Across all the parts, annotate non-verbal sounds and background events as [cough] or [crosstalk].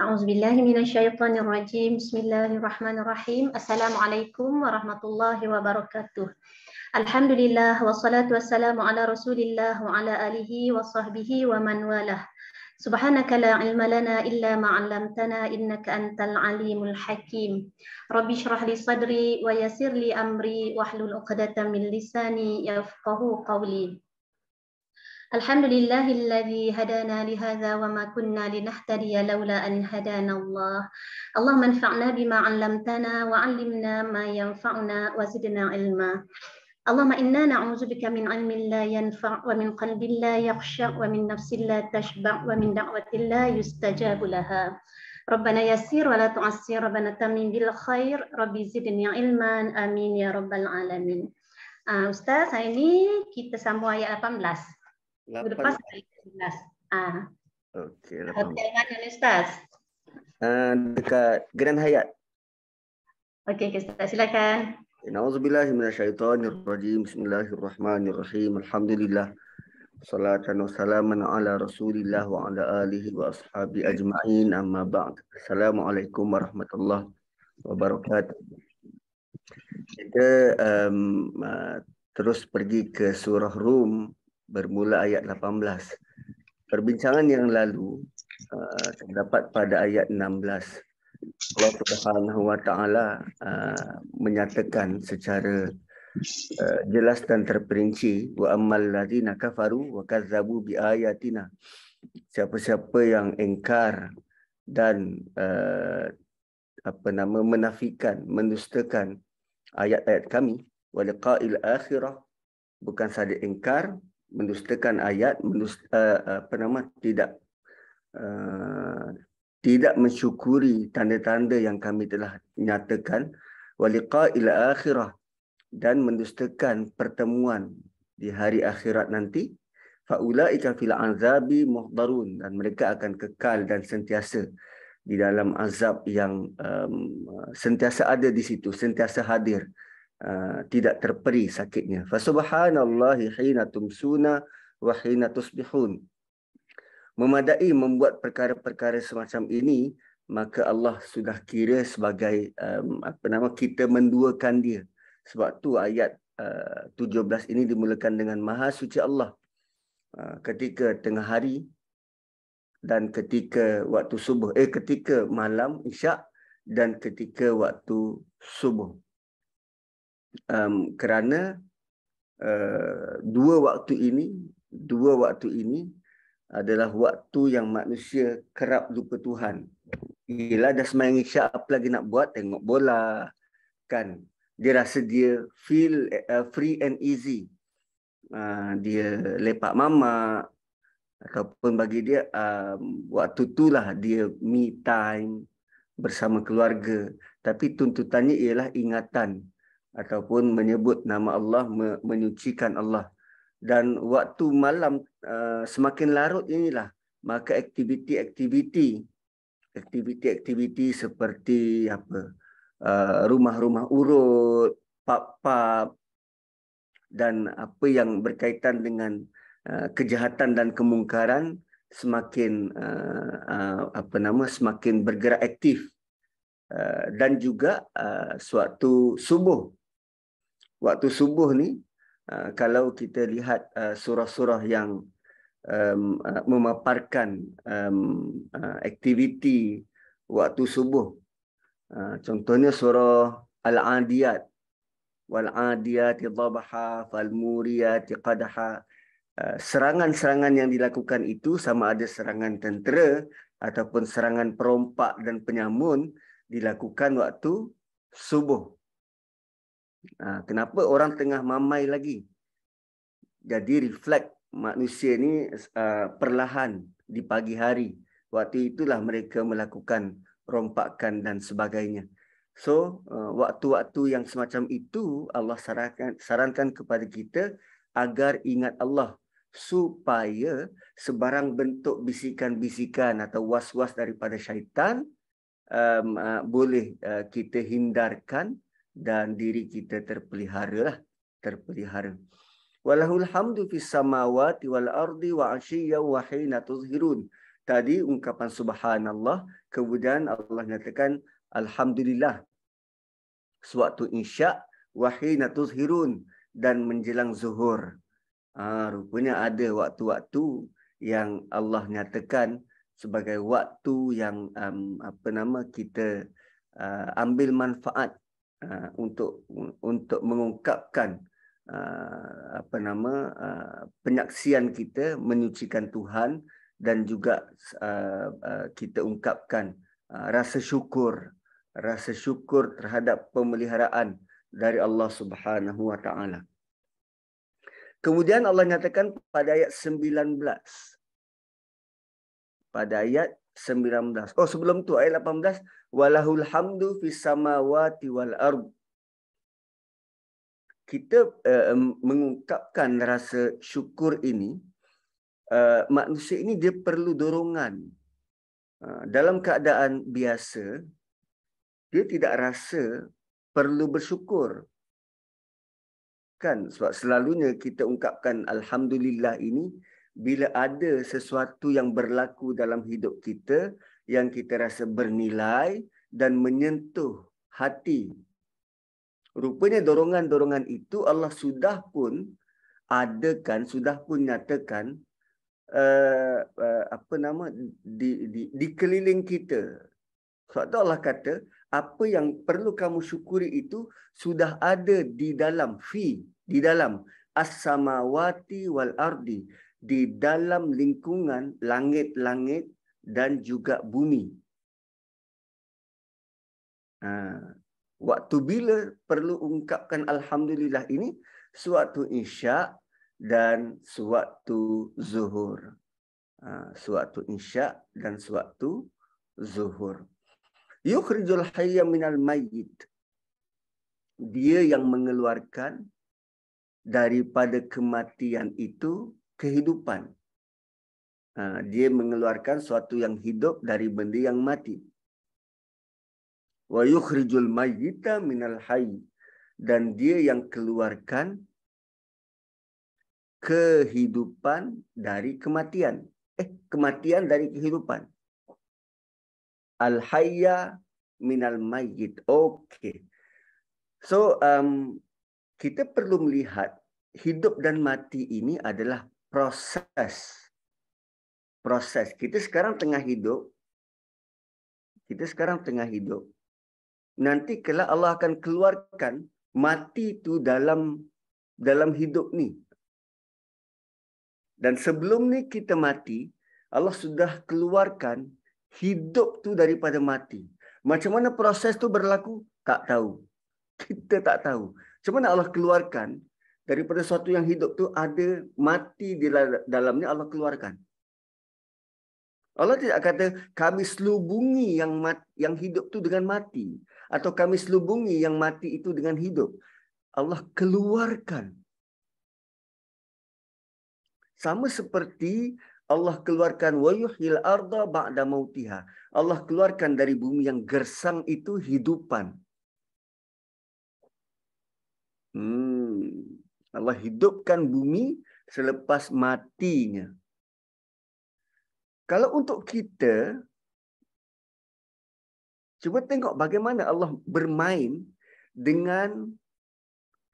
أعوذ بالله من الشيطان الرجيم بسم الله الرحمن الرحيم السلام عليكم ورحمة الله وبركاته الحمد لله والصلاة والسلام على رسول الله وعلى آله وصحبه ومن والاه سبحانك لا علم لنا إلا ما علمتنا إنك أنت العليم الحكيم ربي اشرح لي صدري ويسر لي أمري واحلل عقدة من لساني يفقه قولي الحمد لله الذي هدانا لهذا وما كنا لنهتدي لولا أن هدانا الله اللهم انفعنا بما علمتنا وعلمنا ما ينفعنا وزدنا علما اللهم إنا نعوذ بك من علم لا ينفع ومن قلب لا يخشع ومن نفس لا تشبع ومن دعوة لا يستجاب لها ربنا يسير ولا تعسير ربنا تمن بالخير ربي زدني علما آمين يا رب العالمين Uh, Ustaz, hari ini kita sambung ayat 18. Lepas dari kelas. Ah. Okey. Hotel mana ni Ustaz? Uh, dekat Grand Hayat. Okey, kita silakan. Eh, Nauzubillahi minasyaitonir rajim. Bismillahirrahmanirrahim. Alhamdulillah. Salatan wa salaman ala Rasulillah wa ala alihi wa ashabi ajma'in amma ba'd. Assalamualaikum warahmatullahi wabarakatuh. Kita um, uh, terus pergi ke surah Rum bermula ayat 18. Perbincangan yang lalu uh, terdapat pada ayat 16. Allah Subhanahu Wa Taala uh, menyatakan secara uh, jelas dan terperinci wa ammal ladzina kafaru wa kazzabu bi ayatina siapa-siapa yang engkar dan uh, apa nama menafikan mendustakan ayat-ayat kami wa liqa'il akhirah bukan saja engkar mendustakan ayat mendusta, eh, eh, apa nama tidak uh, tidak mensyukuri tanda-tanda yang kami telah nyatakan waliqa ila akhirah dan mendustakan pertemuan di hari akhirat nanti faulaika fil azabi muhdarun dan mereka akan kekal dan sentiasa di dalam azab yang um, sentiasa ada di situ sentiasa hadir Uh, tidak terperi sakitnya. Fasubhanallahi hina tumsuna wa hina tusbihun. Memadai membuat perkara-perkara semacam ini, maka Allah sudah kira sebagai um, apa nama kita menduakan dia. Sebab tu ayat uh, 17 ini dimulakan dengan Maha Suci Allah. Uh, ketika tengah hari dan ketika waktu subuh eh ketika malam isyak dan ketika waktu subuh um, kerana uh, dua waktu ini dua waktu ini adalah waktu yang manusia kerap lupa Tuhan. Bila dah semayang isyak apa lagi nak buat tengok bola kan dia rasa dia feel uh, free and easy. Uh, dia lepak mama, ataupun bagi dia um, waktu lah dia me time bersama keluarga tapi tuntutannya ialah ingatan ataupun menyebut nama Allah menyucikan Allah dan waktu malam uh, semakin larut inilah maka aktiviti-aktiviti aktiviti-aktiviti seperti apa uh, rumah-rumah urut pap-pap dan apa yang berkaitan dengan uh, kejahatan dan kemungkaran semakin apa nama semakin bergerak aktif dan juga suatu subuh waktu subuh ni ah, kalau kita lihat ah, surah-surah yang ah, memaparkan aktiviti waktu subuh contohnya surah al-adiyat wal adiyati dhabha fal muriyati qadha serangan-serangan yang dilakukan itu sama ada serangan tentera ataupun serangan perompak dan penyamun dilakukan waktu subuh Ha, kenapa orang tengah mamai lagi? Jadi reflect manusia ni uh, perlahan di pagi hari. Waktu itulah mereka melakukan rompakan dan sebagainya. So, uh, waktu-waktu yang semacam itu Allah sarankan sarankan kepada kita agar ingat Allah supaya sebarang bentuk bisikan-bisikan atau was-was daripada syaitan um, uh, boleh uh, kita hindarkan dan diri kita terpelihara lah terpelihara walahul hamdu fis samawati wal ardi wa ashiya wa hina tuzhirun tadi ungkapan subhanallah kemudian Allah nyatakan alhamdulillah Suatu insya wa hina tuzhirun dan menjelang zuhur ha, rupanya ada waktu-waktu yang Allah nyatakan sebagai waktu yang um, apa nama kita uh, ambil manfaat Uh, untuk untuk mengungkapkan uh, apa nama uh, penyaksian kita menyucikan Tuhan dan juga kita ungkapkan rasa syukur rasa syukur terhadap pemeliharaan dari Allah Subhanahu wa taala. Kemudian Allah nyatakan pada ayat 19. Pada ayat 19. Oh sebelum tu ayat 18 walahul hamdu fis samawati wal ard. Kita uh, mengungkapkan rasa syukur ini uh, manusia ini dia perlu dorongan. Uh, dalam keadaan biasa dia tidak rasa perlu bersyukur. Kan sebab selalunya kita ungkapkan alhamdulillah ini bila ada sesuatu yang berlaku dalam hidup kita yang kita rasa bernilai dan menyentuh hati. Rupanya dorongan-dorongan itu Allah sudah pun adakan, sudah pun nyatakan uh, uh, apa nama di, di, di keliling kita. Sebab so, Allah kata, apa yang perlu kamu syukuri itu sudah ada di dalam fi, di dalam as-samawati wal ardi di dalam lingkungan langit-langit dan juga bumi. Ha. Waktu bila perlu ungkapkan Alhamdulillah ini? Suatu isyak dan suatu zuhur. Ha. Suatu isyak dan suatu zuhur. Yukhrijul hayya minal mayyit. Dia yang mengeluarkan daripada kematian itu kehidupan. Ha, dia mengeluarkan suatu yang hidup dari benda yang mati. Wa yukhrijul mayyita minal hayy dan dia yang keluarkan kehidupan dari kematian. Eh, kematian dari kehidupan. Al hayya minal majid. Okey. So, um, kita perlu melihat hidup dan mati ini adalah proses proses kita sekarang tengah hidup kita sekarang tengah hidup nanti kelak Allah akan keluarkan mati itu dalam dalam hidup ni dan sebelum ni kita mati Allah sudah keluarkan hidup tu daripada mati macam mana proses tu berlaku tak tahu kita tak tahu macam mana Allah keluarkan daripada sesuatu yang hidup tu ada mati di dalamnya Allah keluarkan. Allah tidak kata kami selubungi yang mati, yang hidup tu dengan mati atau kami selubungi yang mati itu dengan hidup. Allah keluarkan. Sama seperti Allah keluarkan wa yuhyil arda ba'da mautiha. Allah keluarkan dari bumi yang gersang itu hidupan. Hmm. Allah hidupkan bumi selepas matinya. Kalau untuk kita, cuba tengok bagaimana Allah bermain dengan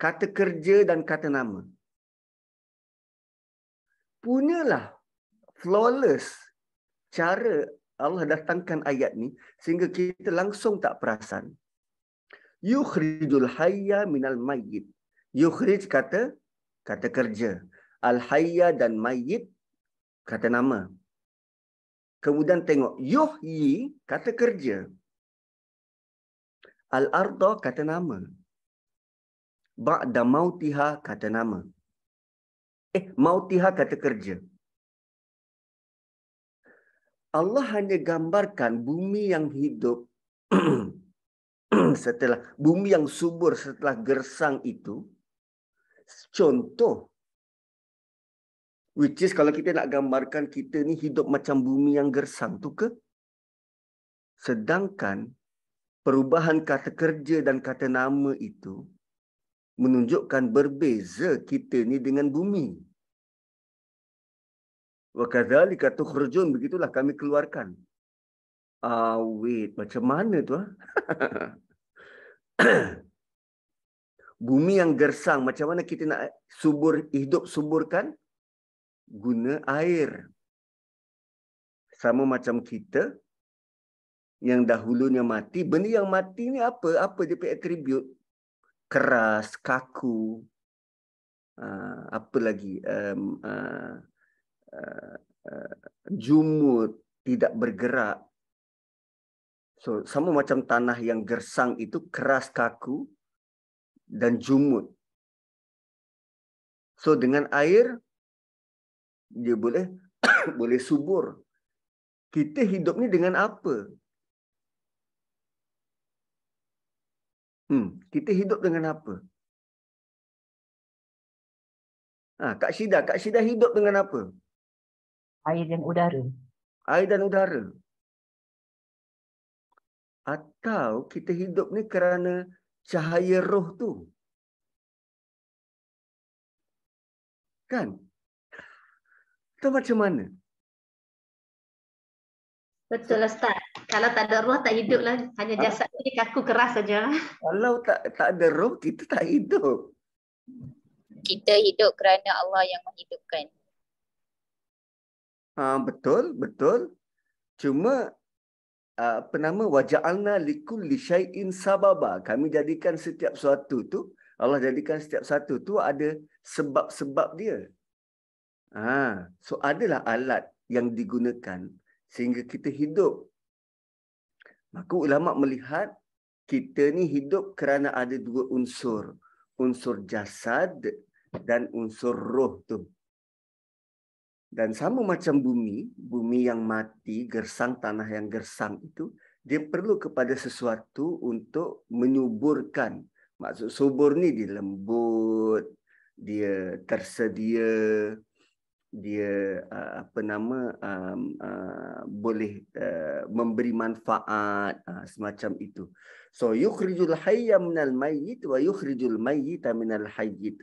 kata kerja dan kata nama. Punyalah flawless cara Allah datangkan ayat ni sehingga kita langsung tak perasan. Yukhrijul hayya minal mayyit. Yukhrij kata kata kerja. Al-Hayya dan Mayyit kata nama. Kemudian tengok Yuhyi kata kerja. Al-Arda kata nama. Ba'da Mautiha kata nama. Eh, Mautiha kata kerja. Allah hanya gambarkan bumi yang hidup [clears throat] setelah bumi yang subur setelah gersang itu contoh which is kalau kita nak gambarkan kita ni hidup macam bumi yang gersang tu ke sedangkan perubahan kata kerja dan kata nama itu menunjukkan berbeza kita ni dengan bumi wa kadzalika tukhrajun begitulah kami keluarkan ah wait macam mana tu ah [clears throat] [coughs] bumi yang gersang macam mana kita nak subur hidup suburkan guna air sama macam kita yang dahulunya mati benda yang mati ni apa apa dia punya atribut keras kaku ah, apa lagi um, uh, ah, uh, ah, jumut tidak bergerak so sama macam tanah yang gersang itu keras kaku dan jumud. So dengan air dia boleh [coughs] boleh subur. Kita hidup ni dengan apa? Hmm, kita hidup dengan apa? Ah, Kak Sida, Kak Sida hidup dengan apa? Air dan udara. Air dan udara. Atau kita hidup ni kerana cahaya roh tu. Kan? Tu macam mana? Betul lah Ustaz. Kalau tak ada roh, tak hidup lah. Hanya ah. jasad ha? ni kaku keras saja. Kalau tak tak ada roh, kita tak hidup. Kita hidup kerana Allah yang menghidupkan. Ha, betul, betul. Cuma apa uh, nama waja'alna likulli syai'in sababa kami jadikan setiap sesuatu tu Allah jadikan setiap satu tu ada sebab-sebab dia ha so adalah alat yang digunakan sehingga kita hidup maka ulama melihat kita ni hidup kerana ada dua unsur unsur jasad dan unsur roh tu dan sama macam bumi, bumi yang mati, gersang, tanah yang gersang itu, dia perlu kepada sesuatu untuk menyuburkan. Maksud subur ni dia lembut, dia tersedia, dia ah, apa nama ah, boleh eh, memberi manfaat ah, semacam itu. So yukhrijul hayya minal mayyit wa yukhrijul mayyita minal hayyit.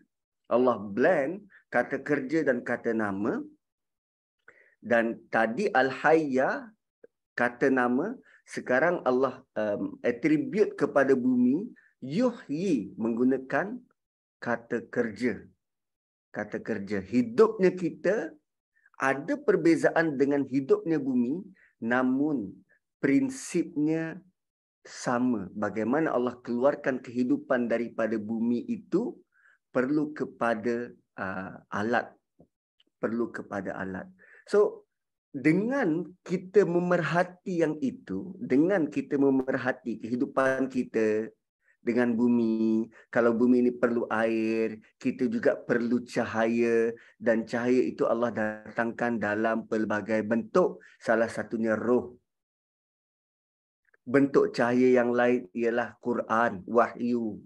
Allah blend kata kerja dan kata nama dan tadi al-hayya kata nama sekarang Allah um, attribute kepada bumi yuhyi menggunakan kata kerja kata kerja hidupnya kita ada perbezaan dengan hidupnya bumi namun prinsipnya sama bagaimana Allah keluarkan kehidupan daripada bumi itu perlu kepada uh, alat perlu kepada alat So dengan kita memerhati yang itu, dengan kita memerhati kehidupan kita dengan bumi, kalau bumi ini perlu air, kita juga perlu cahaya dan cahaya itu Allah datangkan dalam pelbagai bentuk, salah satunya roh. Bentuk cahaya yang lain ialah Quran, wahyu.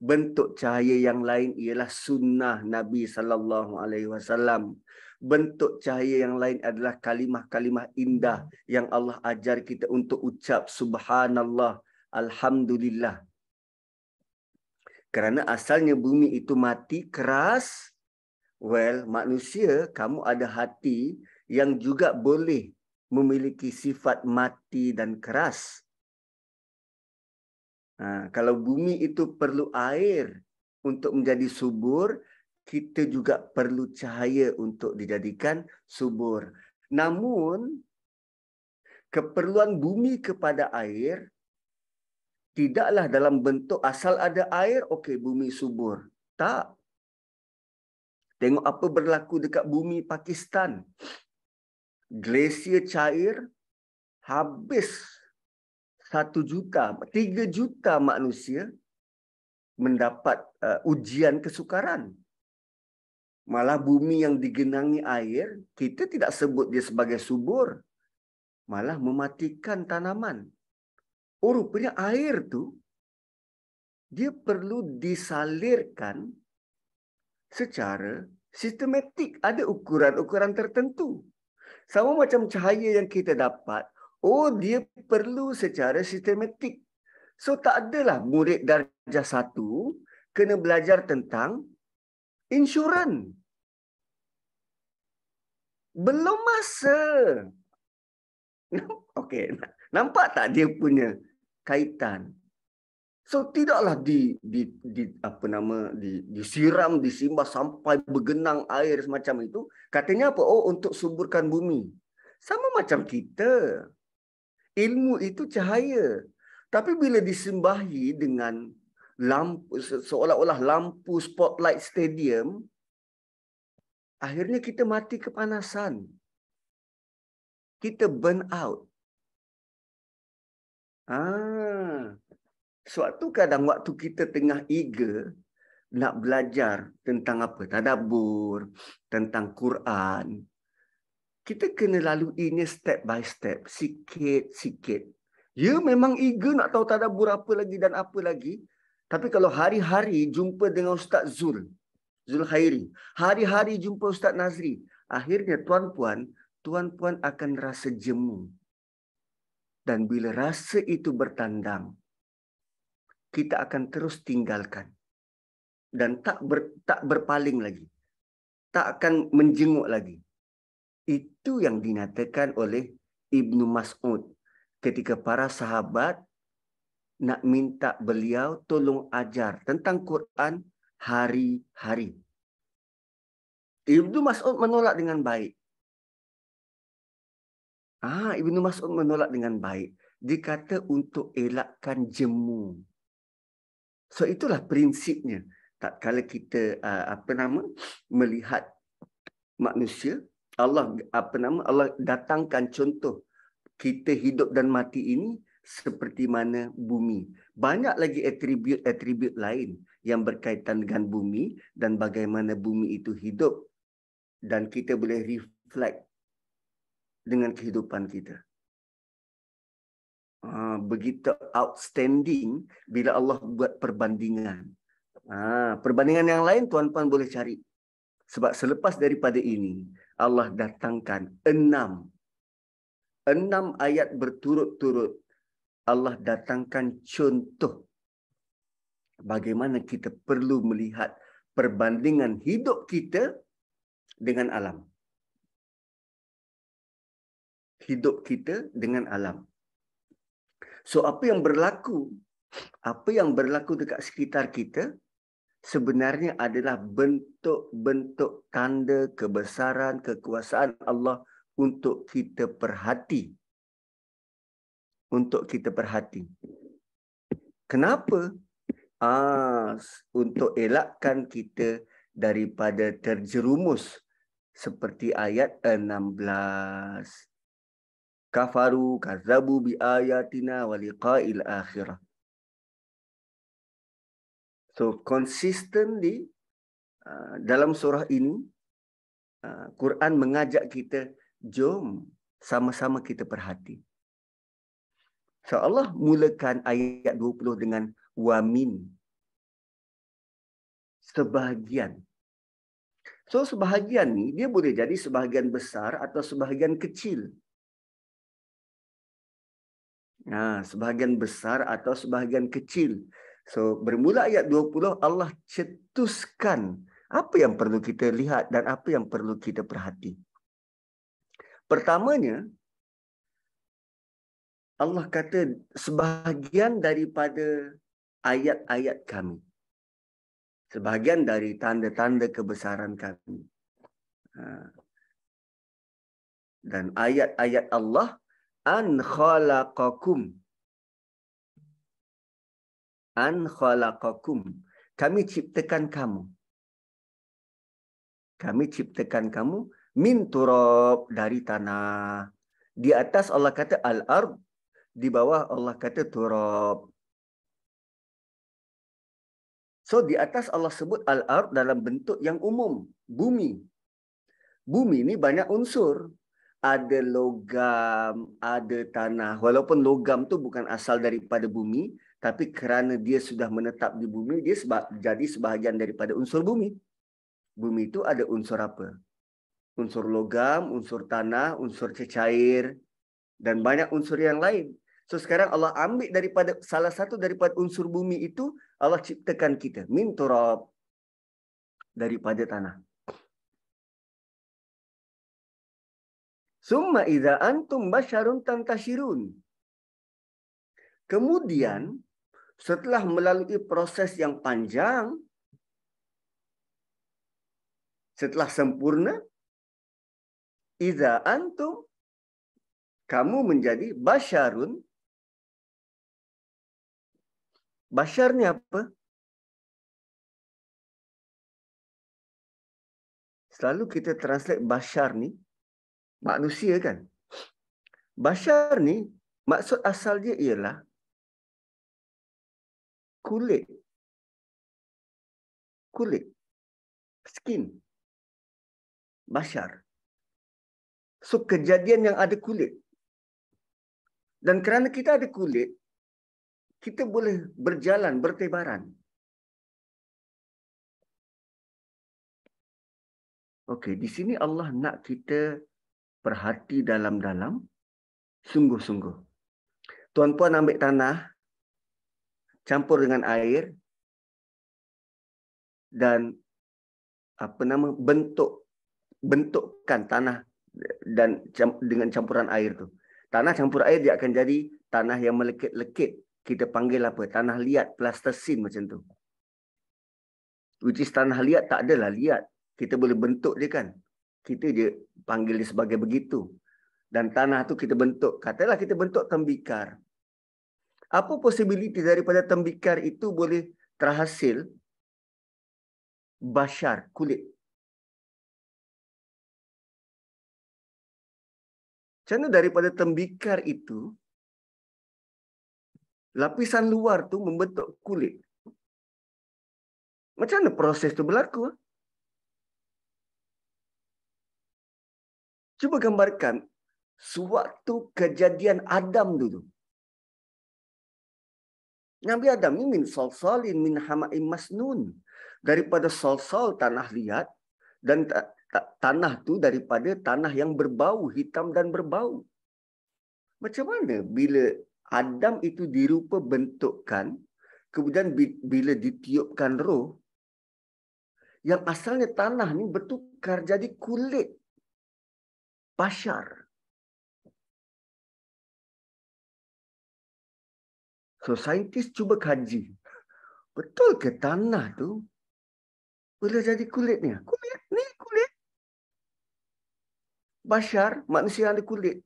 Bentuk cahaya yang lain ialah sunnah Nabi sallallahu alaihi wasallam bentuk cahaya yang lain adalah kalimah-kalimah indah hmm. yang Allah ajar kita untuk ucap subhanallah alhamdulillah kerana asalnya bumi itu mati keras well manusia kamu ada hati yang juga boleh memiliki sifat mati dan keras Ha, kalau bumi itu perlu air untuk menjadi subur, kita juga perlu cahaya untuk dijadikan subur. Namun, keperluan bumi kepada air tidaklah dalam bentuk asal ada air, okey, bumi subur. Tak. Tengok apa berlaku dekat bumi Pakistan. Glasier cair habis satu juta, tiga juta manusia mendapat uh, ujian kesukaran. Malah bumi yang digenangi air, kita tidak sebut dia sebagai subur. Malah mematikan tanaman. Oh, rupanya air tu dia perlu disalirkan secara sistematik. Ada ukuran-ukuran tertentu. Sama macam cahaya yang kita dapat, oh dia perlu secara sistematik. So tak adalah murid darjah satu kena belajar tentang insuran. Belum masa. Okey, nampak tak dia punya kaitan? So tidaklah di, di, di apa nama di, disiram disimbah sampai bergenang air semacam itu. Katanya apa? Oh untuk suburkan bumi. Sama macam kita. Ilmu itu cahaya. Tapi bila disembahi dengan lampu seolah-olah lampu spotlight stadium akhirnya kita mati kepanasan kita burn out ah ha. suatu kadang waktu kita tengah eager nak belajar tentang apa tadabbur tentang Quran kita kena ini step by step sikit-sikit ya memang eager nak tahu tadabbur apa lagi dan apa lagi tapi kalau hari-hari jumpa dengan Ustaz Zul, Zul Khairi, hari-hari jumpa Ustaz Nazri, akhirnya tuan-puan, tuan-puan akan rasa jemu. Dan bila rasa itu bertandang, kita akan terus tinggalkan. Dan tak ber, tak berpaling lagi. Tak akan menjenguk lagi. Itu yang dinyatakan oleh Ibnu Mas'ud ketika para sahabat nak minta beliau tolong ajar tentang Quran hari-hari. Ibnu Mas'ud menolak dengan baik. Ah, Ibnu Mas'ud menolak dengan baik. Dikata untuk elakkan jemu. So itulah prinsipnya. Tak kala kita ah, apa nama melihat manusia, Allah apa nama Allah datangkan contoh kita hidup dan mati ini seperti mana bumi. Banyak lagi atribut-atribut lain yang berkaitan dengan bumi dan bagaimana bumi itu hidup dan kita boleh reflect dengan kehidupan kita. Ha, begitu outstanding bila Allah buat perbandingan. Ha, perbandingan yang lain tuan-tuan boleh cari. Sebab selepas daripada ini, Allah datangkan enam. Enam ayat berturut-turut Allah datangkan contoh bagaimana kita perlu melihat perbandingan hidup kita dengan alam. Hidup kita dengan alam. So apa yang berlaku, apa yang berlaku dekat sekitar kita sebenarnya adalah bentuk-bentuk tanda kebesaran, kekuasaan Allah untuk kita perhati untuk kita perhati. Kenapa? Ah, untuk elakkan kita daripada terjerumus seperti ayat 16. Kafaru kazabu bi ayatina wa liqa'il akhirah. So consistently uh, dalam surah ini ah, Quran mengajak kita jom sama-sama kita perhati. So Allah mulakan ayat 20 dengan wamin. Sebahagian. So sebahagian ni dia boleh jadi sebahagian besar atau sebahagian kecil. Nah, ha, sebahagian besar atau sebahagian kecil. So bermula ayat 20 Allah cetuskan apa yang perlu kita lihat dan apa yang perlu kita perhati. Pertamanya, Allah kata sebahagian daripada ayat-ayat kami. Sebahagian dari tanda-tanda kebesaran kami. Ha. Dan ayat-ayat Allah an khalaqakum an khalaqakum kami ciptakan kamu kami ciptakan kamu min turab dari tanah di atas Allah kata al arb Di bawah Allah kata turab. So di atas Allah sebut al-ard dalam bentuk yang umum, bumi. Bumi ini banyak unsur. Ada logam, ada tanah. Walaupun logam tu bukan asal daripada bumi, tapi kerana dia sudah menetap di bumi, dia seba jadi sebahagian daripada unsur bumi. Bumi itu ada unsur apa? Unsur logam, unsur tanah, unsur cecair, dan banyak unsur yang lain. So sekarang Allah ambil daripada salah satu daripada unsur bumi itu Allah ciptakan kita min turab daripada tanah. Summa idza antum basharun tantashirun. Kemudian setelah melalui proses yang panjang setelah sempurna idza antum kamu menjadi basharun Bashar ni apa? Selalu kita translate Bashar ni manusia kan? Bashar ni maksud asal dia ialah kulit. Kulit. Skin. Bashar. So kejadian yang ada kulit. Dan kerana kita ada kulit, kita boleh berjalan bertebaran. Okey, di sini Allah nak kita perhati dalam-dalam, sungguh-sungguh. Tuan-puan ambil tanah, campur dengan air, dan apa nama bentuk bentukkan tanah dan dengan campuran air tu. Tanah campur air dia akan jadi tanah yang melekit-lekit kita panggil apa tanah liat plastisin macam tu which is tanah liat tak adalah liat kita boleh bentuk dia kan kita je panggil dia sebagai begitu dan tanah tu kita bentuk katalah kita bentuk tembikar apa possibility daripada tembikar itu boleh terhasil bashar kulit Macam daripada tembikar itu lapisan luar tu membentuk kulit. Macam mana proses tu berlaku? Ah? Cuba gambarkan suatu kejadian Adam dulu. Nabi Adam ni min salsalin min hama'im masnun. Daripada salsal tanah liat dan tanah tu daripada tanah yang berbau, hitam dan berbau. Macam mana bila Adam itu dirupa bentukkan kemudian bila ditiupkan roh yang asalnya tanah ni bertukar jadi kulit pasar. So saintis cuba kaji. Betul ke tanah tu boleh jadi kulitnya? Kulit ni kulit. pasar, manusia ada kulit.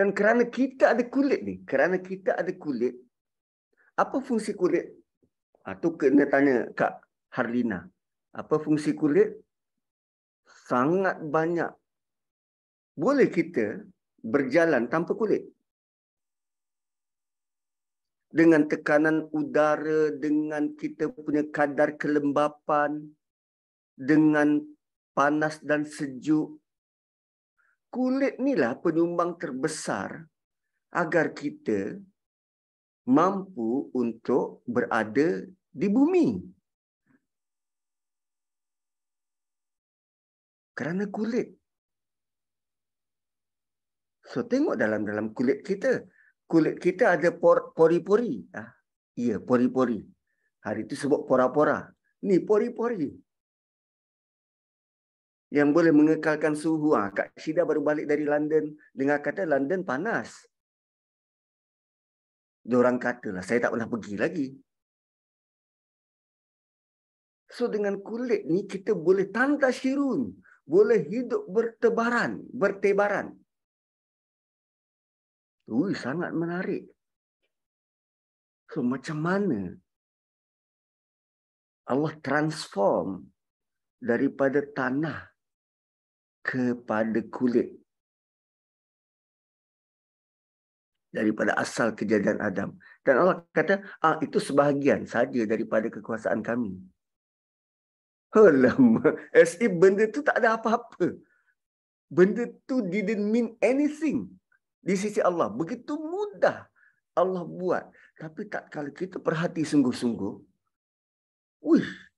Dan kerana kita ada kulit ni, kerana kita ada kulit, apa fungsi kulit? Atau ah, ha, kena tanya Kak Harlina. Apa fungsi kulit? Sangat banyak. Boleh kita berjalan tanpa kulit? Dengan tekanan udara, dengan kita punya kadar kelembapan, dengan panas dan sejuk, kulit inilah penyumbang terbesar agar kita mampu untuk berada di bumi. Kerana kulit. So tengok dalam dalam kulit kita. Kulit kita ada pori-pori. Ah, ya, pori-pori. Hari itu sebut pora-pora. Ni pori-pori yang boleh mengekalkan suhu. Ha, Kak Syida baru balik dari London dengan kata London panas. Diorang katalah, saya tak pernah pergi lagi. So dengan kulit ni kita boleh tanta syirun. Boleh hidup bertebaran, bertebaran. Ui, sangat menarik. So macam mana Allah transform daripada tanah kepada kulit daripada asal kejadian Adam. Dan Allah kata, ah itu sebahagian saja daripada kekuasaan kami. Alam, as if benda tu tak ada apa-apa. Benda tu didn't mean anything di sisi Allah. Begitu mudah Allah buat. Tapi tak kalau kita perhati sungguh-sungguh, wih, -sungguh,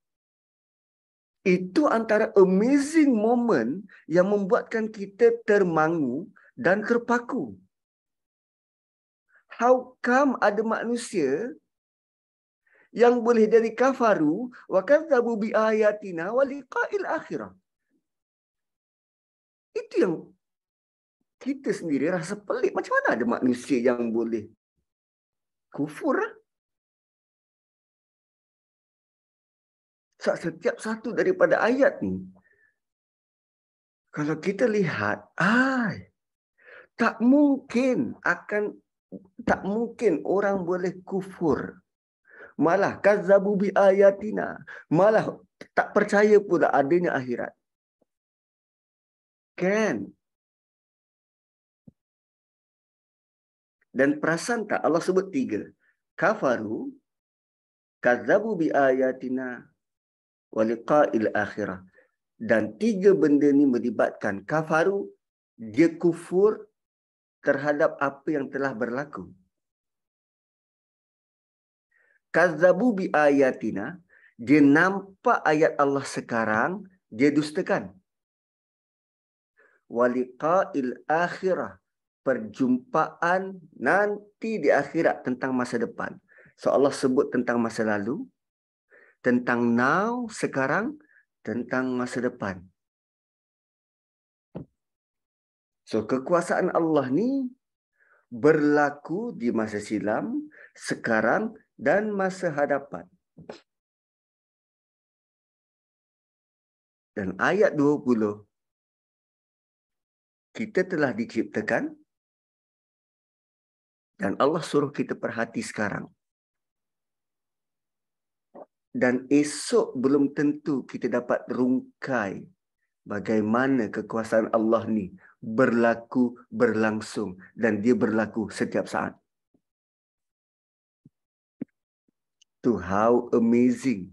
itu antara amazing moment yang membuatkan kita termangu dan terpaku. How come ada manusia yang boleh dari kafaru wa kadzabu bi ayatina wa liqa'il akhirah. Itu yang kita sendiri rasa pelik macam mana ada manusia yang boleh kufur lah. setiap satu daripada ayat ni kalau kita lihat ai tak mungkin akan tak mungkin orang boleh kufur malah kazzabu bi ayatina malah tak percaya pula adanya akhirat kan dan perasan tak Allah sebut tiga kafaru kazzabu bi ayatina wa liqa'il akhirah. Dan tiga benda ni melibatkan kafaru, dia kufur terhadap apa yang telah berlaku. Kazzabu bi ayatina, dia nampak ayat Allah sekarang, dia dustakan. Wa akhirah, perjumpaan nanti di akhirat tentang masa depan. So Allah sebut tentang masa lalu, tentang now sekarang tentang masa depan so kekuasaan Allah ni berlaku di masa silam sekarang dan masa hadapan dan ayat 20 kita telah diciptakan dan Allah suruh kita perhati sekarang dan esok belum tentu kita dapat rungkai bagaimana kekuasaan Allah ni berlaku berlangsung dan dia berlaku setiap saat. To how amazing.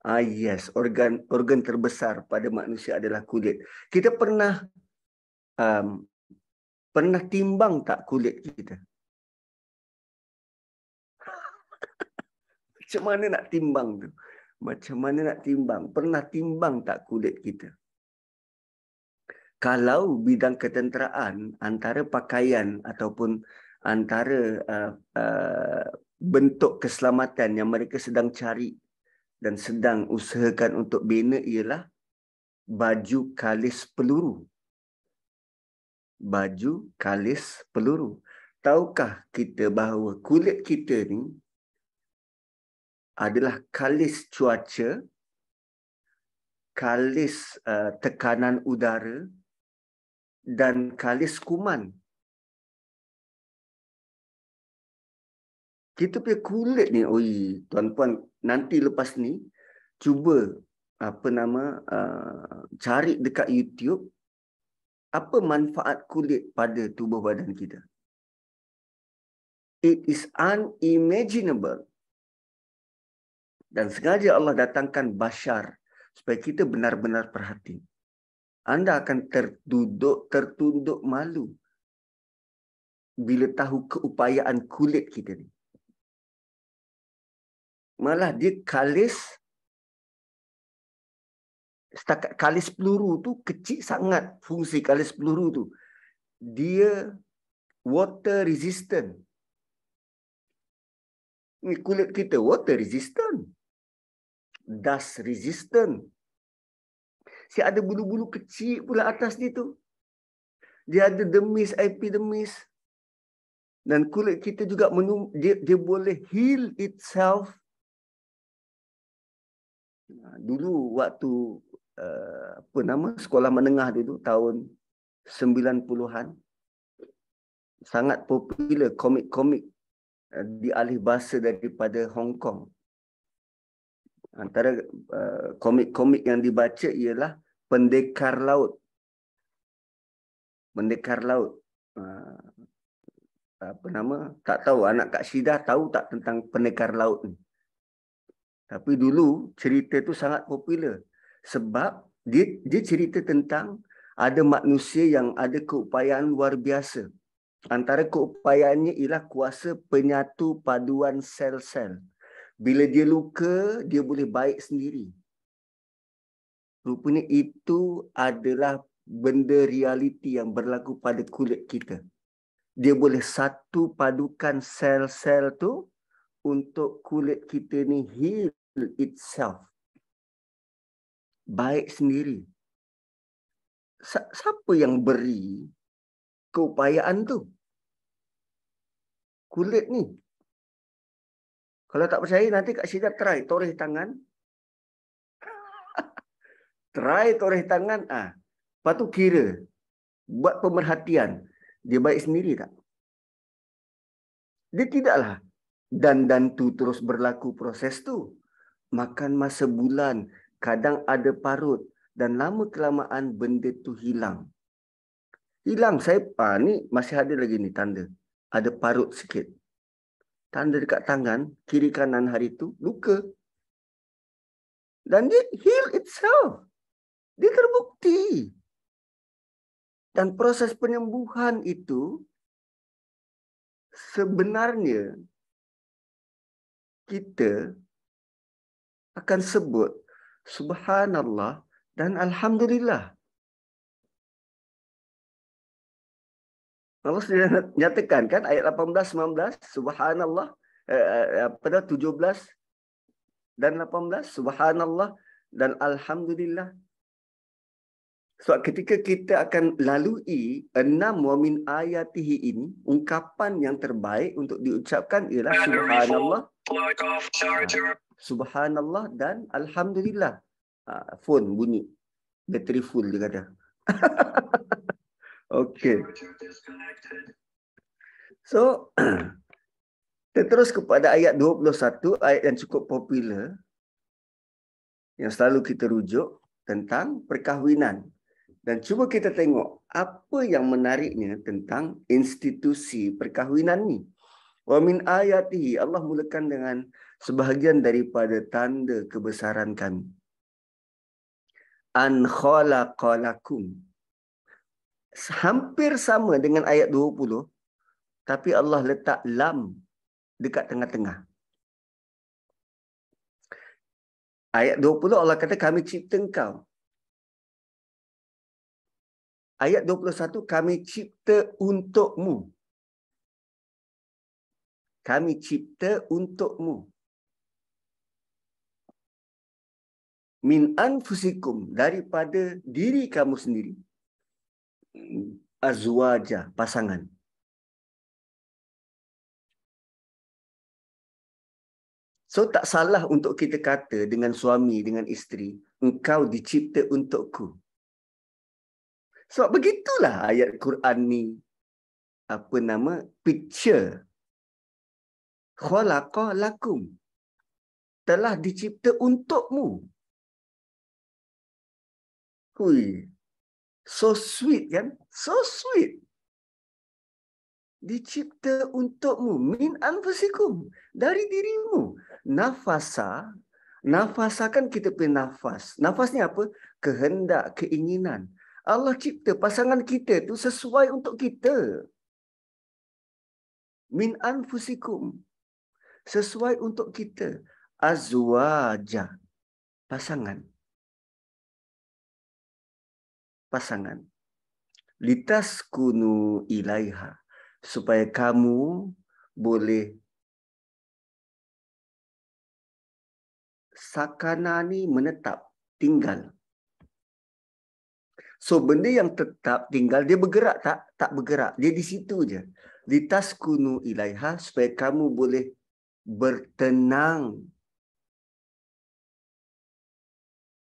Ah yes, organ organ terbesar pada manusia adalah kulit. Kita pernah um, pernah timbang tak kulit kita? Macam mana nak timbang tu? Macam mana nak timbang? Pernah timbang tak kulit kita? Kalau bidang ketenteraan antara pakaian ataupun antara uh, uh, bentuk keselamatan yang mereka sedang cari dan sedang usahakan untuk bina ialah baju kalis peluru. Baju kalis peluru. Tahukah kita bahawa kulit kita ni adalah kalis cuaca, kalis uh, tekanan udara dan kalis kuman. Kita punya kulit ni, oi, tuan-puan, nanti lepas ni cuba apa nama uh, cari dekat YouTube apa manfaat kulit pada tubuh badan kita. It is unimaginable dan sengaja Allah datangkan bashar supaya kita benar-benar perhati. Anda akan tertunduk tertunduk malu bila tahu keupayaan kulit kita ni. Malah dia kalis setakat kalis peluru tu kecil sangat fungsi kalis peluru tu. Dia water resistant. Ini kulit kita water resistant dust resistant. Si ada bulu-bulu kecil pula atas dia tu. Dia ada demis epidemis. Dan kulit kita juga menum, dia, dia boleh heal itself. dulu waktu uh, apa nama sekolah menengah dulu tahun 90-an sangat popular komik-komik uh, eh, dialih bahasa daripada Hong Kong antara komik-komik eh, uh, yang dibaca ialah Pendekar Laut. Pendekar Laut. Uh, apa nama? Tak tahu anak Kak Sidah tahu tak tentang Pendekar Laut ni. Tapi dulu cerita tu sangat popular sebab dia dia cerita tentang ada manusia yang ada keupayaan luar biasa. Antara keupayaannya ialah kuasa penyatu paduan sel-sel. Bila dia luka, dia boleh baik sendiri. Rupanya itu adalah benda realiti yang berlaku pada kulit kita. Dia boleh satu padukan sel-sel tu untuk kulit kita ni heal itself. Baik sendiri. Siapa yang beri keupayaan tu? Kulit ni kalau tak percaya, nanti Kak Syedah try toreh tangan. [laughs] try toreh tangan. ah, Lepas tu kira. Buat pemerhatian. Dia baik sendiri tak? Dia tidaklah. Dan dan tu terus berlaku proses tu. Makan masa bulan. Kadang ada parut. Dan lama kelamaan benda tu hilang. Hilang. Saya ah, masih ada lagi ni tanda. Ada parut sikit tanda dekat tangan kiri kanan hari tu luka dan dia heal itself dia terbukti dan proses penyembuhan itu sebenarnya kita akan sebut subhanallah dan alhamdulillah Allah sudah nyatakan kan ayat 18 19 subhanallah eh, eh pada 17 dan 18 subhanallah dan alhamdulillah. Sebab so, ketika kita akan lalui enam wa min ayatihi ini, ungkapan yang terbaik untuk diucapkan ialah subhanallah. Subhanallah dan alhamdulillah. Ha, phone bunyi. Battery full dia kata. [laughs] Okay. So, [clears throat] kita terus kepada ayat 21, ayat yang cukup popular. Yang selalu kita rujuk tentang perkahwinan. Dan cuba kita tengok apa yang menariknya tentang institusi perkahwinan ni. Wa min ayatihi Allah mulakan dengan sebahagian daripada tanda kebesaran kami. An khalaqalakum hampir sama dengan ayat 20 tapi Allah letak lam dekat tengah-tengah. Ayat 20 Allah kata kami cipta engkau. Ayat 21 kami cipta untukmu. Kami cipta untukmu. Min anfusikum daripada diri kamu sendiri azwaja pasangan so tak salah untuk kita kata dengan suami dengan isteri engkau dicipta untukku sebab begitulah ayat Quran ni apa nama picture khalaqa lakum telah dicipta untukmu Hui, So sweet kan? So sweet. Dicipta untukmu. Min anfusikum. Dari dirimu. Nafasa. Nafasa kan kita punya nafas. Nafasnya apa? Kehendak, keinginan. Allah cipta pasangan kita tu sesuai untuk kita. Min anfusikum. Sesuai untuk kita. Azwajah. Pasangan. Pasangan pasangan. Litas kunu ilaiha supaya kamu boleh sakana ni menetap tinggal. So benda yang tetap tinggal dia bergerak tak? Tak bergerak. Dia di situ je. Litas kunu ilaiha supaya kamu boleh bertenang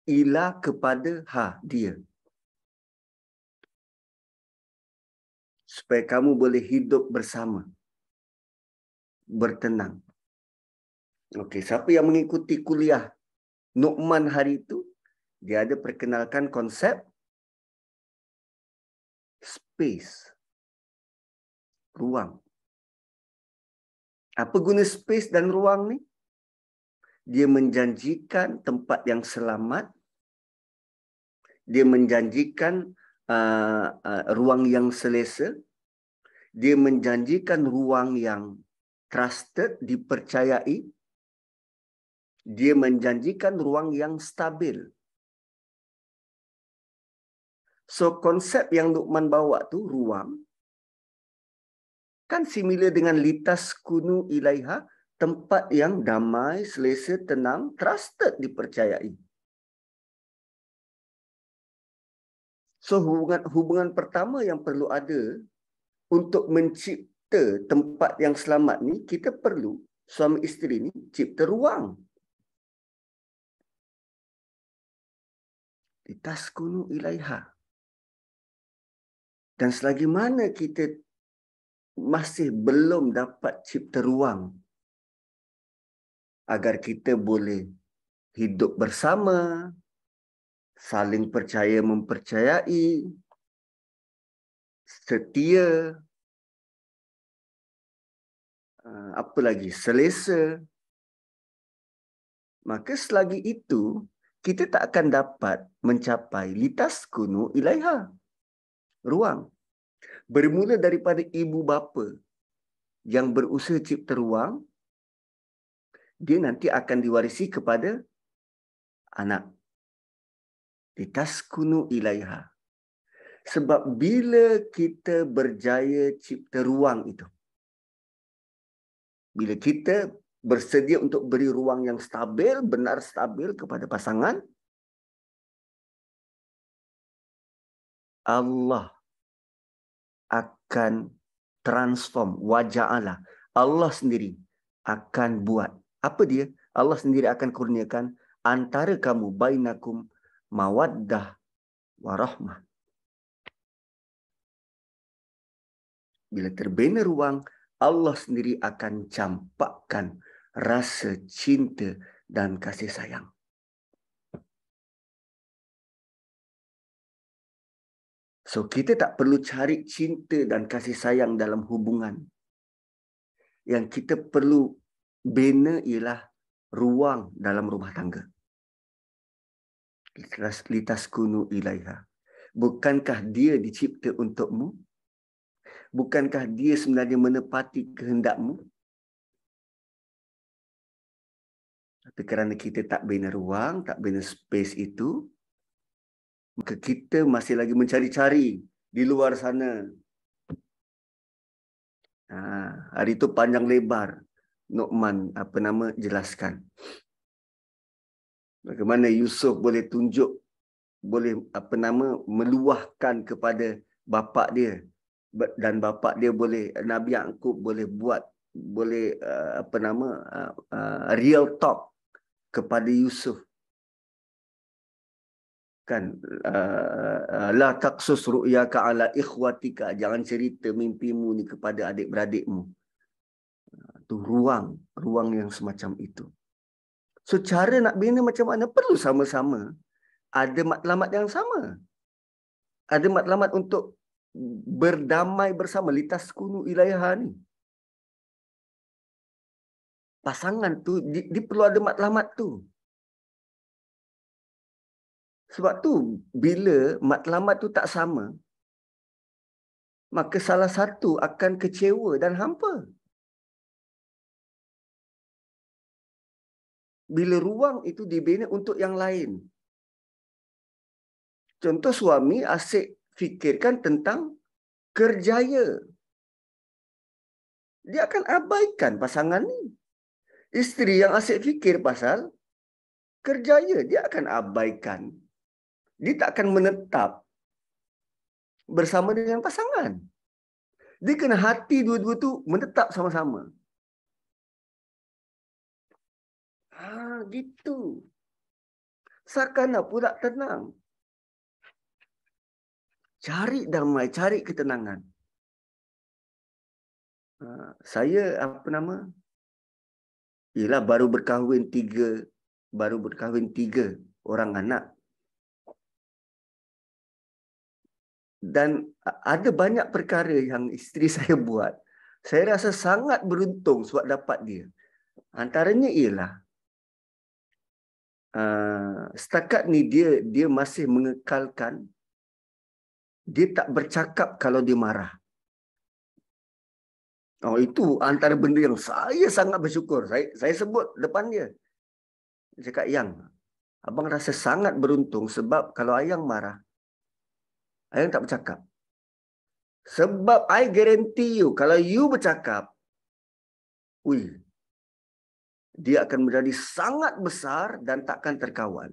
ila kepada ha dia supaya kamu boleh hidup bersama bertenang. Okey, siapa yang mengikuti kuliah Nukman hari itu, dia ada perkenalkan konsep space ruang. Apa guna space dan ruang ni? Dia menjanjikan tempat yang selamat. Dia menjanjikan Uh, uh, ruang yang selesa. Dia menjanjikan ruang yang trusted, dipercayai. Dia menjanjikan ruang yang stabil. So konsep yang Luqman bawa tu ruang kan similar dengan litas kunu ilaiha tempat yang damai, selesa, tenang, trusted dipercayai. So hubungan hubungan pertama yang perlu ada untuk mencipta tempat yang selamat ni kita perlu suami isteri ni cipta ruang. di Ditaskunu ilaiha. Dan selagi mana kita masih belum dapat cipta ruang agar kita boleh hidup bersama, saling percaya mempercayai, setia, uh, apa lagi, selesa. Maka selagi itu, kita tak akan dapat mencapai litas kuno ilaiha. Ruang. Bermula daripada ibu bapa yang berusaha cipta ruang, dia nanti akan diwarisi kepada anak litaskunu ilaiha sebab bila kita berjaya cipta ruang itu bila kita bersedia untuk beri ruang yang stabil benar stabil kepada pasangan Allah akan transform wajah Allah Allah sendiri akan buat apa dia Allah sendiri akan kurniakan antara kamu bainakum mawaddah warahmah. Bila terbina ruang, Allah sendiri akan campakkan rasa cinta dan kasih sayang. So kita tak perlu cari cinta dan kasih sayang dalam hubungan. Yang kita perlu bina ialah ruang dalam rumah tangga litas kunu ilaiha. Bukankah dia dicipta untukmu? Bukankah dia sebenarnya menepati kehendakmu? Tapi kerana kita tak bina ruang, tak bina space itu, maka kita masih lagi mencari-cari di luar sana. Ha, hari itu panjang lebar. Nokman apa nama jelaskan bagaimana Yusuf boleh tunjuk boleh apa nama meluahkan kepada bapa dia dan bapa dia boleh Nabi Yakub boleh buat boleh uh, apa nama uh, uh, real talk kepada Yusuf kan la taksus ru'yaka ala ikhwatika jangan cerita mimpimu ni kepada adik-beradikmu tu ruang ruang yang semacam itu So cara nak bina macam mana perlu sama-sama ada matlamat yang sama. Ada matlamat untuk berdamai bersama litas kunu ilaiha ni. Pasangan tu dia di perlu ada matlamat tu. Sebab tu bila matlamat tu tak sama maka salah satu akan kecewa dan hampa. bila ruang itu dibina untuk yang lain. Contoh suami asyik fikirkan tentang kerjaya. Dia akan abaikan pasangan ni. Isteri yang asyik fikir pasal kerjaya, dia akan abaikan. Dia tak akan menetap bersama dengan pasangan. Dia kena hati dua-dua tu menetap sama-sama. gitu. Sakana pula tenang. Cari damai, cari ketenangan. Ha, saya apa nama? Ila baru berkahwin tiga, baru berkahwin tiga orang anak. Dan ada banyak perkara yang isteri [laughs] saya buat. Saya rasa sangat beruntung sebab dapat dia. Antaranya ialah Ah, setakat ni dia dia masih mengekalkan dia tak bercakap kalau dia marah. Oh itu antara benda yang saya sangat bersyukur. Saya saya sebut depan dia. Dia cakap yang abang rasa sangat beruntung sebab kalau ayang marah ayang tak bercakap. Sebab I guarantee you kalau you bercakap Wih, dia akan menjadi sangat besar dan takkan terkawal.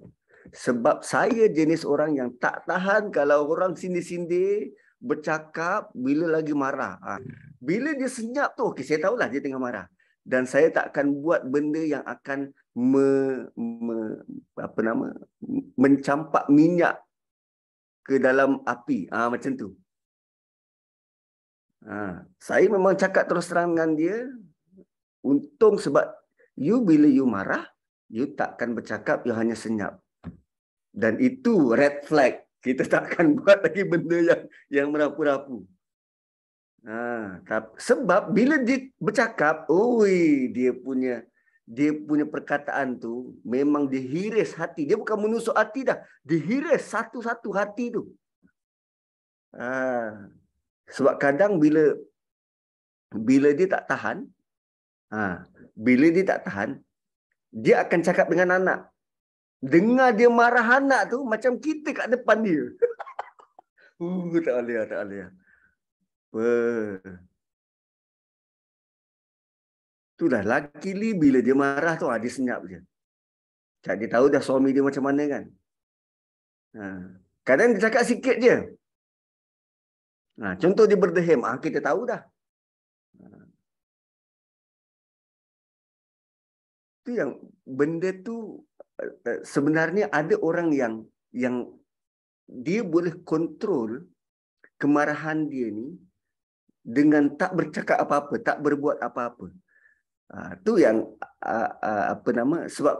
Sebab saya jenis orang yang tak tahan kalau orang sindir-sindir, bercakap, bila lagi marah. Ha. Hmm. Bila dia senyap tu, okay, saya tahu lah dia tengah marah. Dan saya tak akan buat benda yang akan me, me, apa nama, mencampak minyak ke dalam api. Ha, macam tu. Ha. Saya memang cakap terus terang dengan dia. Untung sebab You bila you marah, you takkan bercakap, you hanya senyap. Dan itu red flag. Kita takkan [laughs] buat lagi benda yang yang merapu-rapu. Nah, ha, sebab bila dia bercakap, oi, dia punya dia punya perkataan tu memang dihiris hati. Dia bukan menusuk hati dah. Dihiris satu-satu hati tu. Ha, sebab kadang bila bila dia tak tahan, ha, bila dia tak tahan, dia akan cakap dengan anak. Dengar dia marah anak tu macam kita kat depan dia. [laughs] uh, tak boleh, lah, tak boleh. Lah. Tu dah laki ni bila dia marah tu ada ah, senyap dia. Tak dia tahu dah suami dia macam mana kan. Ha. Kadang dia cakap sikit je. Nah, ha, contoh dia berdehem. Ah, kita tahu dah. Tu yang benda tu eh, eh, sebenarnya ada orang yang yang dia boleh kontrol kemarahan dia ni dengan tak bercakap apa-apa, tak berbuat apa-apa. Ha, tu yang ah, ah, apa nama sebab